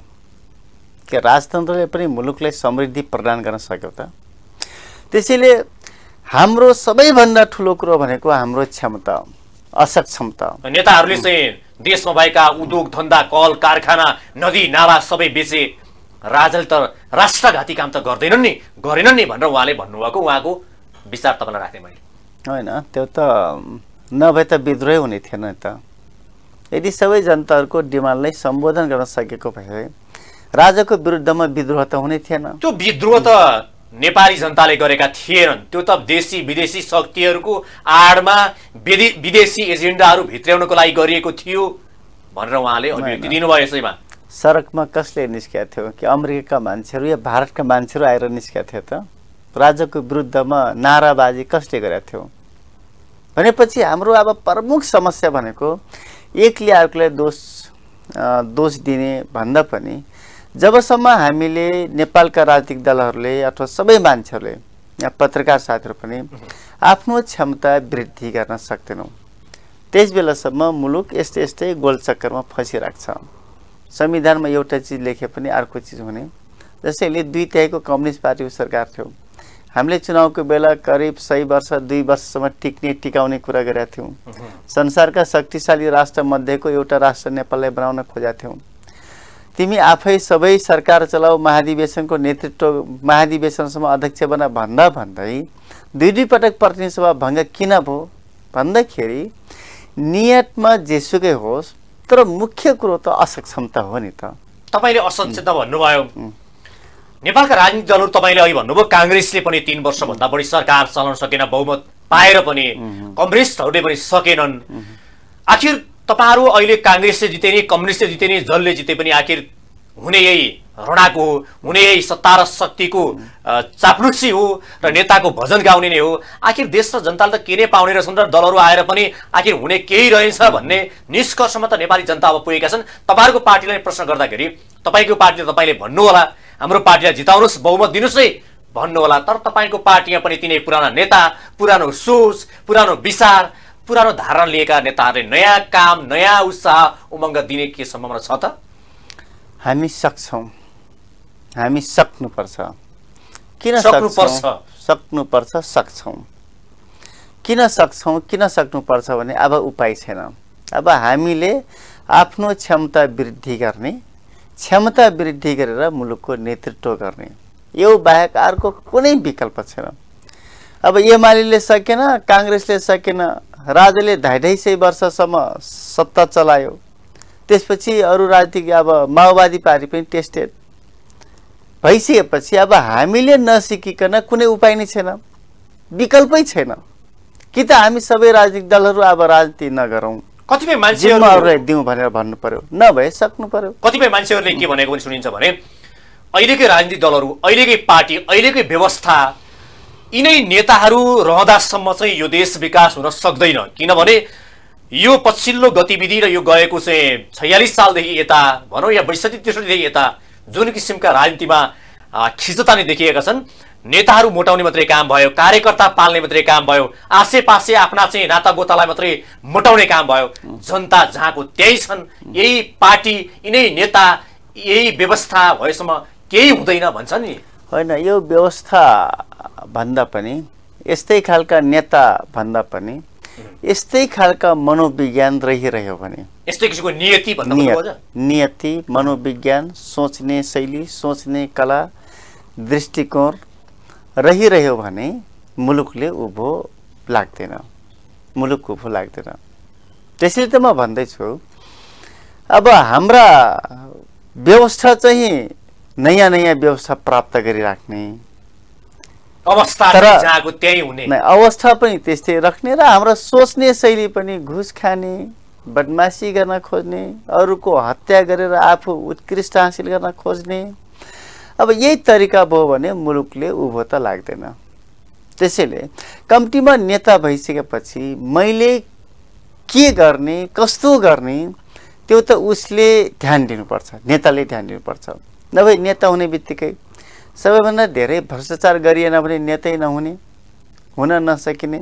के राजतन्त्रले पनि मुलुकलाई समृद्धि प्रदान गर्न सक्यो त त्यसैले हाम्रो सबैभन्दा ठुलो कुरो भनेको हाम्रो क्षमता असक्षमता हो नेताहरूले चाहिँ देशमा भएका उद्योग धन्दा कल कारखाना नदी नाला सबै बेचे राजाले त राष्ट्रघाती काम त गर्दैनन् नि गरेनन् नि भनेर उहाँले भन्नुभएको उहाँको विचार तपाईँलाई राखेँ मैले होइन त्यो त नभए त विद्रोह हुने थिएन त यदि सबै जनताहरूको डिमान्डलाई सम्बोधन गर्न सकेको भए राजाको विरुद्धमा विद्रोह त हुने थिएन त्यो विद्रोह त नेपाली जनताले गरेका थिएनन् त्यो त देशी विदेशी शक्तिहरूको आडमा विदेशी एजेन्डाहरू भित्र्याउनको लागि गरिएको थियो भनेर उहाँले अभिव्यक्ति दिनुभयो यसैमा सडकमा कसले निस्किया थियो कि अमेरिकाका मान्छेहरू या भारतका मान्छेहरू आएर निस्किया थियो त राजाको विरुद्धमा नाराबाजी कसले गरेका थियो भनेपछि हाम्रो अब प्रमुख समस्या भनेको एकले अर्कोलाई दोष दोष दिने भन्दा पनि जबसम्म हामीले नेपालका राजनीतिक दलहरूले अथवा सबै मान्छेहरूले या पत्रकार साथीहरू पनि आफ्नो क्षमता वृद्धि गर्न सक्दैनौँ त्यस बेलासम्म मुलुक यस्तै यस्तै गोलचक्करमा फँसिरहेको छ संविधानमा एउटा चिज लेखे पनि अर्को चिज हुने जस्तै दुई तिहाईको कम्युनिस्ट पार्टीको सरकार थियो हामीले चुनावको बेला करिब सय वर्ष दुई वर्षसम्म टिक्ने टिकाउने कुरा गरेका थियौँ संसारका शक्तिशाली राष्ट्रमध्येको एउटा राष्ट्र नेपाललाई बनाउन खोजेका थियौँ तिमी आफै सबै सरकार चलाऊ महाधिवेशनको नेतृत्व महाधिवेशनसम्म अध्यक्ष बना भन्दा भन्दै दुई दुई पटक प्रतिनिधि सभा भङ्ग किन भयो भन्दाखेरि नियतमा जेसुकै होस् तर मुख्य कुरो त असक्षमता हो नि त तपाईँले असक्षमता भन्नुभयो नेपालका राजनीतिक दलहरू तपाईँले अघि भन्नुभयो काङ्ग्रेसले पनि तिन वर्षभन्दा बढी सरकार चलाउन सकेन बहुमत पाएर पनि कङ्ग्रेसहरूले पनि सकेनन् आखिर तपाईँहरू अहिले काङ्ग्रेसले जिते नि कम्युनिस्टले जिते नि जसले जिते पनि आखिर हुने यही रणाको हो हुने यही सत्ता र शक्तिको चाप्लुसी हो र नेताको भजन गाउने नै हो आखिर देश र जनताले त के नै पाउने रहेछन् र दलहरू आएर पनि आखिर हुने केही रहेछ भन्ने निष्कर्षमा त नेपाली जनता अब पुगेका छन् तपाईँहरूको पार्टीलाई प्रश्न गर्दाखेरि तपाईँको पार्टीले तपाईँले भन्नुहोला हाम्रो पार्टीलाई जिताउनुहोस् बहुमत दिनुहोस् है भन्नुहोला तर तपाईँको पार्टीमा पनि तिनै पुराना नेता पुरानो सोच पुरानो विचार पुरानो धारणा लिएका नेताहरूले नयाँ काम नयाँ उत्साह उमङ्ग दिने के सम्भावना छ त हामी सक्छौँ हामी सक्नुपर्छ किन सक्नुपर्छ सक्नुपर्छ सक्छौँ किन सक्छौँ किन सक्नुपर्छ भने अब उपाय छैन अब हामीले आफ्नो क्षमता वृद्धि गर्ने क्षमता वृद्धि गरेर मुलुकको नेतृत्व गर्ने यो बाहेक अर्को कुनै विकल्प छैन अब एमाले सकेन काङ्ग्रेसले सकेन राजाले ढाई ढाई सय वर्षसम्म सत्ता चलायो त्यसपछि अरू राजनीतिक अब माओवादी पार्टी पनि टेस्टेड भइसकेपछि अब हामीले नसिकिकन कुनै उपाय नै छैन विकल्पै छैन कि त हामी सबै राजनीतिक दलहरू अब राजनीति नगरौँ कतिपय मान्छेहरूलाई दिउँ भनेर भन्नु पर्यो नभए सक्नु पर्यो कतिपय मान्छेहरूले के भनेको पनि सुनिन्छ भने अहिलेकै राजनीतिक दलहरू अहिलेकै पार्टी अहिलेकै व्यवस्था यिनै नेताहरू रहँदासम्म चाहिँ यो देश विकास हुन सक्दैन किनभने यो पछिल्लो गतिविधि र यो गएको चाहिँ छयालिस सालदेखि यता भनौँ या बैसठी त्रिसठीदेखि यता जुन किसिमका राजनीतिमा खिचतानी देखिएका छन् नेताहरू मोटाउने मात्रै काम भयो कार्यकर्ता पाल्ने मात्रै काम भयो आसेपासे आफ्ना चाहिँ नातागोतालाई मात्रै मोटाउने काम भयो जनता जहाँको त्यही छन् यही पार्टी यिनै नेता यही व्यवस्था भएसम्म केही हुँदैन भन्छन् नि होइन यो व्यवस्था भन्दा पनि यस्तै खालका नेता भन्दा पनि यस्तै खालका मनोविज्ञान रहिरह्यो भने यस्तै किसिमको नियति नियति मनोविज्ञान सोच्ने शैली सोच्ने कला दृष्टिकोण रहिरह्यो भने मुलुकले उभो लाग्दैन मुलुक उभो लाग्दैन त्यसैले त म भन्दैछु अब हाम्रा व्यवस्था चाहिँ नयाँ नयाँ व्यवस्था प्राप्त गरिराख्ने अवस्था त्यही हुने अवस्था पनि त्यस्तै राख्ने र हाम्रो सोच्ने शैली पनि घुस खाने बदमासी गर्न खोज्ने अरूको हत्या गरेर आफू उत्कृष्ट हासिल गर्न खोज्ने अब यही तरिका भयो भने मुलुकले उभो त लाग्दैन त्यसैले कम्तीमा नेता भइसकेपछि मैले के गर्ने कस्तो गर्ने त्यो त उसले ध्यान दिनुपर्छ नेताले ध्यान दिनुपर्छ नभए नेता हुने बित्तिकै सबैभन्दा धेरै भ्रष्टाचार गरिएन भने नेतै नहुने हुन नसकिने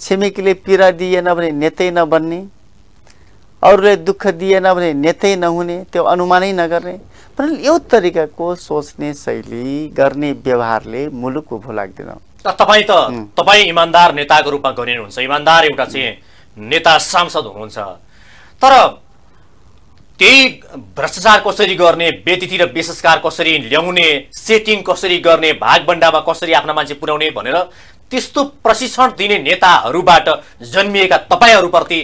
छिमेकीले पीडा दिएन भने नेतै नबन्ने अरूले दुःख दिएन भने नेतै नहुने त्यो अनुमानै नगर्ने यो तरिकाको सोच्ने शैली गर्ने व्यवहारले मुलुक उभो लाग्दैन तपाईँ त तपाईँ इमान्दार नेताको रूपमा गरिनुहुन्छ इमान्दार एउटा चाहिँ नेता सांसद हुनुहुन्छ तर त्यही भ्रष्टाचार कसरी गर्ने व्यतिथि र कसरी ल्याउने सेटिङ कसरी गर्ने भागबन्डामा कसरी आफ्ना मान्छे पुर्याउने भनेर त्यस्तो प्रशिक्षण दिने नेताहरूबाट जन्मिएका तपाईँहरूप्रति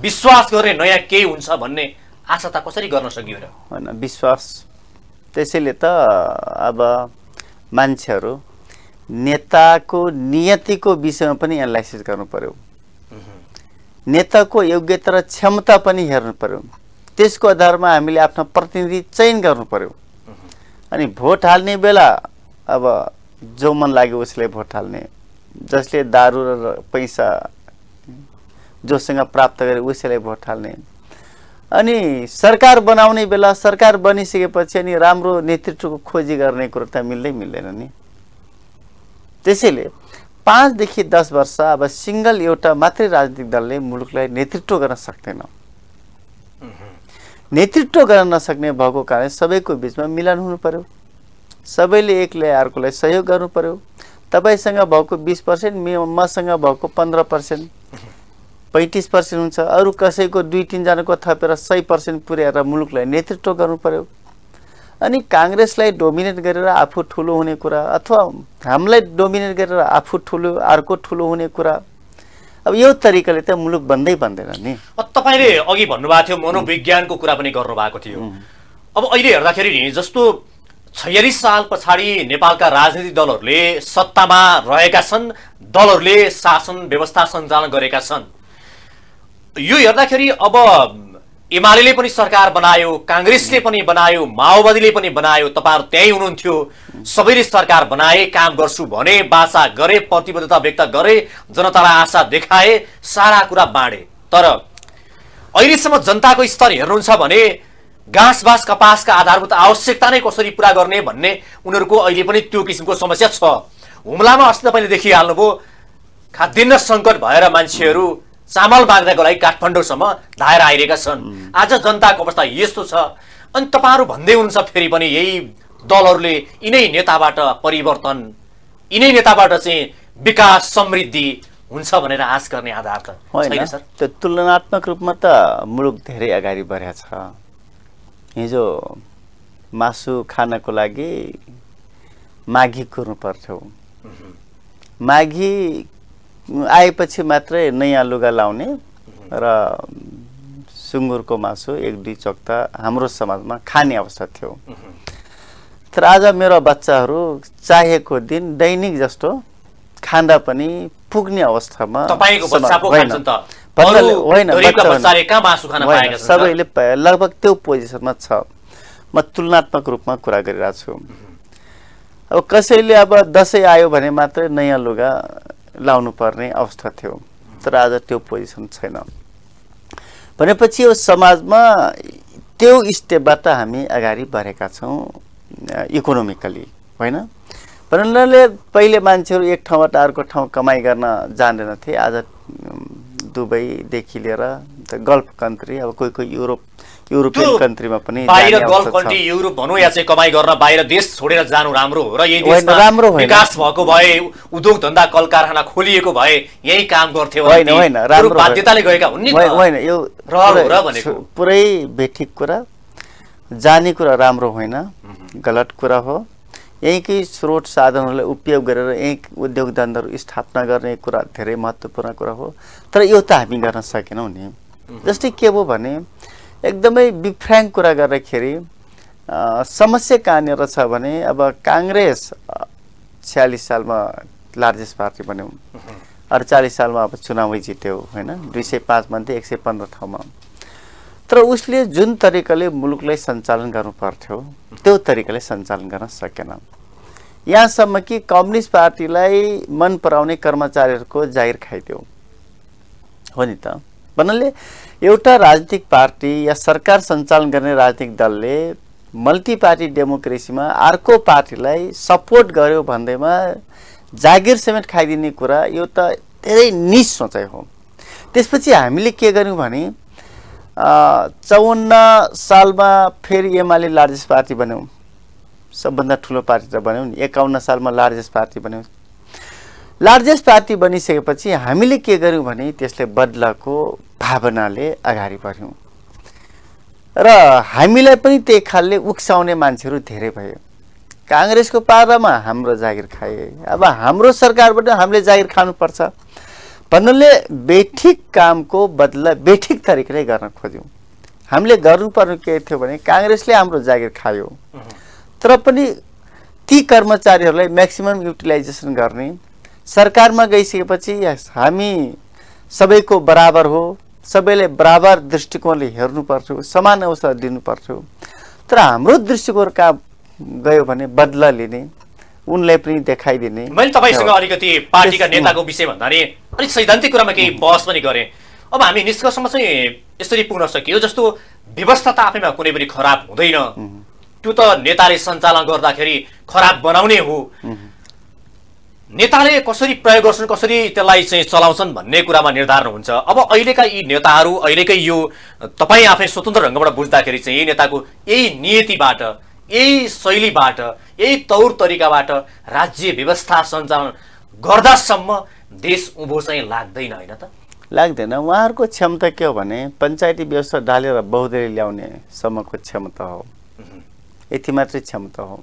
विश्वास गर्ने नयाँ केही हुन्छ भन्ने आशा त कसरी गर्न सकियो र होइन विश्वास त्यसैले त अब मान्छेहरू नेताको नियतिको विषयमा पनि एनालाइसिस गर्नु पर्यो नेताको योग्यता र क्षमता पनि हेर्नु पर्यो त्यसको आधारमा हामीले आफ्नो प्रतिनिधि चयन गर्नु पर्यो अनि भोट हाल्ने बेला अब जो मन लाग्यो उसले भोट हाल्ने जसले दारु र पैसा जोसँग प्राप्त गरे उसैलाई भोट हाल्ने अनि सरकार बनाउने बेला सरकार बनिसकेपछि अनि राम्रो नेतृत्वको खोजी गर्ने कुरो त मिल्दै मिल्दैन नि त्यसैले पाँचदेखि दस वर्ष अब सिङ्गल एउटा मात्रै राजनीतिक दलले मुलुकलाई नेतृत्व गर्न सक्दैन नेतृत्व गर्न नसक्ने भएको कारण सबैको बिचमा मिलन हुनु पर्यो सबैले एकले अर्कोलाई सहयोग गर्नु पर्यो तपाईँसँग भएको बिस पर्सेन्ट मसँग भएको पन्ध्र पर्सेन्ट पैँतिस पर्सेन्ट हुन्छ अरू कसैको दुई तिनजनाको थपेर सय पर्सेन्ट पुर्याएर मुलुकलाई नेतृत्व गर्नु पर्यो अनि काङ्ग्रेसलाई डोमिनेट गरेर आफू ठुलो हुने कुरा अथवा हामीलाई डोमिनेट गरेर आफू ठुलो अर्को ठुलो हुने कुरा अब यो तरिकाले त मुलुक बन्दै बन्दैन नि तपाईँले अघि भन्नुभएको थियो मनोविज्ञानको कुरा पनि गर्नुभएको थियो अब अहिले हेर्दाखेरि नि जस्तो छयालिस साल पछाडि नेपालका राजनीतिक दलहरूले सत्तामा रहेका छन् दलहरूले शासन व्यवस्था सञ्चालन गरेका छन् यो हेर्दाखेरि अब एमाले पनि सरकार बनायो काङ्ग्रेसले पनि बनायो माओवादीले पनि बनायो तपाईँहरू त्यहीँ हुनुहुन्थ्यो सबैले सरकार बनाए काम गर्छु भने बाचा गरे प्रतिबद्धता व्यक्त गरे जनतालाई आशा देखाए सारा कुरा बाँडे तर अहिलेसम्म जनताको स्तर हेर्नुहुन्छ भने घाँस बाँस कपासका आधारभूत आवश्यकता नै कसरी पुरा गर्ने भन्ने उनीहरूको अहिले पनि त्यो किसिमको समस्या छ हुम्लामा अस्ति तपाईँले देखिहाल्नुभयो खाद्यान्न सङ्कट भएर मान्छेहरू चामल बाग्दाको लागि काठमाडौँसम्म धाएर आइरहेका छन् आज जनताको अवस्था यस्तो छ अनि तपाईँहरू भन्दै हुनुहुन्छ फेरि पनि यही दलहरूले यिनै नेताबाट परिवर्तन यिनै नेताबाट चाहिँ विकास समृद्धि हुन्छ भनेर आश गर्ने आधार त होइन सर त्यो तुलनात्मक रूपमा त मुलुक धेरै अगाडि बढेको छ हिजो मासु खानको लागि माघी कुर्नु पर्थ्यो माघी आएपछि मात्रै नयाँ लुगा लाउने र सुँगुरको मासु एक दुई चक्ता हाम्रो समाजमा खाने अवस्था थियो तर आज मेरो बच्चाहरू चाहेको दिन दैनिक जस्तो खाँदा पनि पुग्ने अवस्थामा होइन सबैले लगभग त्यो पोजिसनमा छ म तुलनात्मक रूपमा कुरा गरिरहेको छु अब कसैले अब दसैँ आयो भने मात्रै नयाँ लुगा लाउनु पर्ने अवस्था थियो तर आज त्यो पोजिसन छैन भनेपछि यो समाजमा त्यो स्टेपबाट हामी अगाडि बढेका छौँ इकोनोमिकली होइन भन्नाले पहिले मान्छेहरू एक ठाउँबाट अर्को ठाउँ कमाइ गर्न जान्दैनथे आज दुबईदेखि लिएर गल्फ कन्ट्री अब कोही कोही युरोप युरोपियन कन्ट्रीमा पनि बाहिर गल्फ कन्ट्री युरोप भनौँ या चाहिँ कमाई गर्न बाहिर देश छोडेर जानु राम्रो हो र यही देशमा राम्रो विकास भएको भए उद्योग धन्दा कल कारखाना खोलिएको भए यही काम गर्थ्यो होइन होइन राम्रो बाध्यताले गएका हुन् नि होइन यो पुरै बेठिक कुरा जाने कुरा राम्रो होइन गलत कुरा हो यहीँकै स्रोत साधनहरूलाई उपयोग गरेर यहीँ उद्योग धन्दाहरू स्थापना गर्ने कुरा धेरै महत्त्वपूर्ण कुरा हो तर यो त हामी गर्न सकेनौँ नि जस्तै के भयो भने एकदमै बिफ्र्याङ कुरा गर्दाखेरि समस्या कहाँनिर छ भने अब काङ्ग्रेस छ्यालिस सालमा लार्जेस्ट पार्टी बन्यौँ अडचालिस सालमा अब चुनावै जित्यो होइन दुई सय पाँच एक सय पन्ध्र ठाउँमा तर उसले जुन तरिकाले मुलुकलाई सञ्चालन गर्नु पर्थ्यो त्यो तरिकाले सञ्चालन गर्न सकेन यहाँसम्म कि कम्युनिस्ट पार्टीलाई मन पराउने कर्मचारीहरूको जाहिर खाइदियो हो नि त भन्नाले एउटा राजनीतिक पार्टी या सरकार सञ्चालन गर्ने राजनीतिक दलले पार्टी डेमोक्रेसीमा अर्को पार्टीलाई सपोर्ट गर्यो भन्दैमा जागिर समेत खाइदिने कुरा यो त धेरै निज हो त्यसपछि हामीले के गर्यौँ भने चौवन्न सालमा फेरि एमाले लार्जेस्ट पार्टी बन्यौँ सबभन्दा ठुलो पार्टी त बन्यौँ नि एकाउन्न सालमा लार्जेस्ट पार्टी बन्यौँ लार्जेस्ट पार्टी बनिसकेपछि हामीले के गर्यौँ भने त्यसले बदलाको भावनाले अगाडि बढ्यौँ र हामीलाई पनि त्यही खालले उक्साउने मान्छेहरू धेरै भयो काङ्ग्रेसको पारामा हाम्रो जागिर खाए अब हाम्रो सरकारबाट हामीले जागिर खानुपर्छ भन्नाले बेठिक कामको बदला बेठिक तरिकाले गर्न खोज्यौँ हामीले गर्नुपर्ने के थियो भने काङ्ग्रेसले हाम्रो जागिर खायो तर पनि ती कर्मचारीहरूलाई म्याक्सिमम् युटिलाइजेसन गर्ने सरकारमा गइसकेपछि हामी सबैको बराबर हो सबैले बराबर दृष्टिकोणले हेर्नुपर्थ्यो समान अवसर दिनुपर्थ्यो तर हाम्रो दृष्टिकोण कहाँ गयो भने बदला लिने उनलाई पनि देखाइदिने मैले तपाईँसँग अलिकति पार्टीका नेताको विषय भन्दाखेरि अलिक सैद्धान्तिक कुरामा केही बहस पनि गरेँ अब हामी निष्कर्षमा चाहिँ यसरी पुग्न सकियो जस्तो व्यवस्था त आफैमा कुनै पनि खराब हुँदैन त्यो त नेताले सञ्चालन गर्दाखेरि खराब बनाउने हो नेताले कसरी प्रयोग गर्छन् कसरी त्यसलाई चाहिँ चलाउँछन् भन्ने कुरामा निर्धारण हुन्छ अब अहिलेका यी नेताहरू अहिलेकै यो तपाईँ आफै स्वतन्त्र ढङ्गबाट बुझ्दाखेरि चाहिँ यही नेताको यही नियतिबाट यही शैलीबाट यही तौर तरिकाबाट राज्य व्यवस्था सञ्चालन गर्दासम्म देश उभो चाहिँ लाग्दैन होइन त लाग्दैन उहाँहरूको क्षमता के हो भने पञ्चायती व्यवस्था डालेर बहुदलीय ल्याउनेसम्मको क्षमता हो यति मात्रै क्षमता हो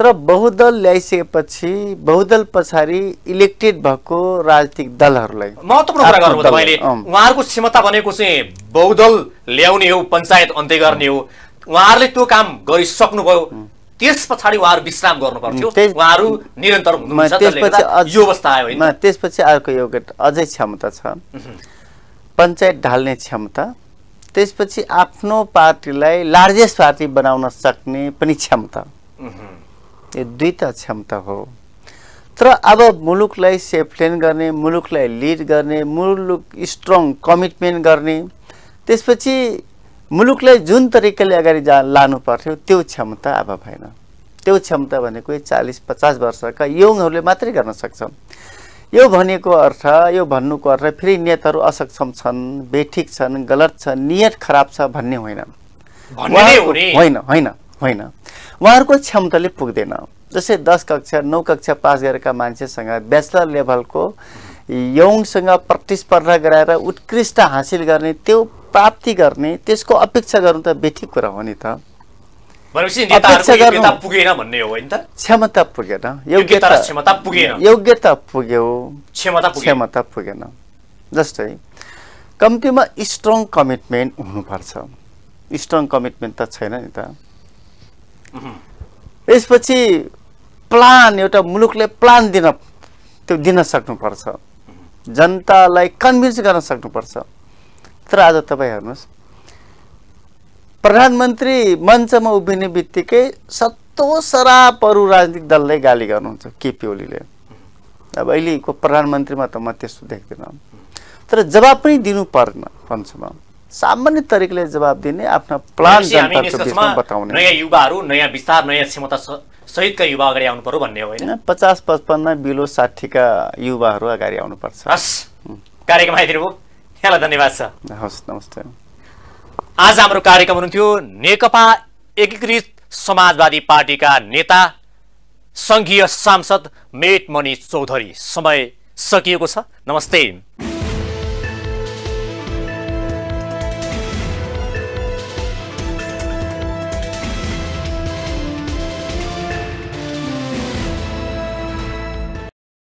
तर बहुदल ल्याइसकेपछि बहुदल पछाडि इलेक्टेड भएको राजनीतिक दलहरूलाई कुरा गर्नुभयो उहाँहरूको क्षमता भनेको चाहिँ बहुदल ल्याउने हो पञ्चायत अन्त्य गर्ने हो उहाँहरूले त्यो काम गरिसक्नुभयो त्यस पछाडि उहाँहरू विश्राम गर्नुपर्थ्यो उहाँहरू निरन्तर यो अवस्था आयो होइन त्यसपछि अर्को यो अझै क्षमता छ पञ्चायत ढाल्ने क्षमता त्यसपछि आफ्नो पार्टीलाई लार्जेस्ट पार्टी बनाउन सक्ने पनि क्षमता यो दुईवटा क्षमता हो तर अब मुलुकलाई सेफलेन गर्ने मुलुकलाई लिड गर्ने मुलुक स्ट्रङ कमिटमेन्ट गर्ने त्यसपछि मुलुकलाई जुन तरिकाले अगाडि जा लानु पर्थ्यो त्यो क्षमता अब भएन त्यो क्षमता भनेको चालिस पचास वर्षका यङहरूले मात्रै गर्न सक्छ यो भनेको अर्थ यो भन्नुको अर्थ फेरि नेताहरू असक्षम छन् बेठिक छन् गलत छन् नियत खराब छ भन्ने होइन होइन होइन होइन उहाँहरूको क्षमताले पुग्दैन जस्तै दस कक्षा नौ कक्षा पास गरेका मान्छेसँग ब्याचलर लेभलको यौनसँग प्रतिस्पर्धा गराएर उत्कृष्ट हासिल गर्ने त्यो प्राप्ति गर्ने त्यसको अपेक्षा गर्नु त बेठी कुरा हो नि त क्षमता पुगेन योग्यता पुग्यो क्षमता पुगेन जस्तै कम्तीमा स्ट्रङ कमिटमेन्ट हुनुपर्छ स्ट्रङ कमिटमेन्ट त छैन नि त यसपछि प्लान एउटा मुलुकले प्लान दिन त्यो दिन सक्नुपर्छ जनतालाई कन्भिन्स गर्न सक्नुपर्छ तर आज तपाईँ हेर्नुहोस् प्रधानमन्त्री मञ्चमा उभिने बित्तिकै सतो अरू राजनीतिक दललाई गाली गर्नुहुन्छ केपी ओलीले अब अहिलेको प्रधानमन्त्रीमा त म त्यस्तो देख्दिनँ तर जवाब पनि दिनु पर्न पञ्चमा सामान्य तरिकाले जवाब दिने आफ्ना प्लान बताउने नयाँ युवाहरू नयाँ विस्तार नयाँ क्षमता सहितका युवा अगाडि आउनु पर्यो भन्ने होइन पचास पचपन्न बिलो साठीका युवाहरू अगाडि आउनुपर्छ हस् कार्यक्रम आइदिनुभयो यहाँलाई धन्यवाद छ हस् नमस्ते आज हाम्रो कार्यक्रम हुनुहुन्थ्यो नेकपा एकीकृत समाजवादी पार्टीका नेता सङ्घीय सांसद मेटमणि चौधरी समय सकिएको छ नमस्ते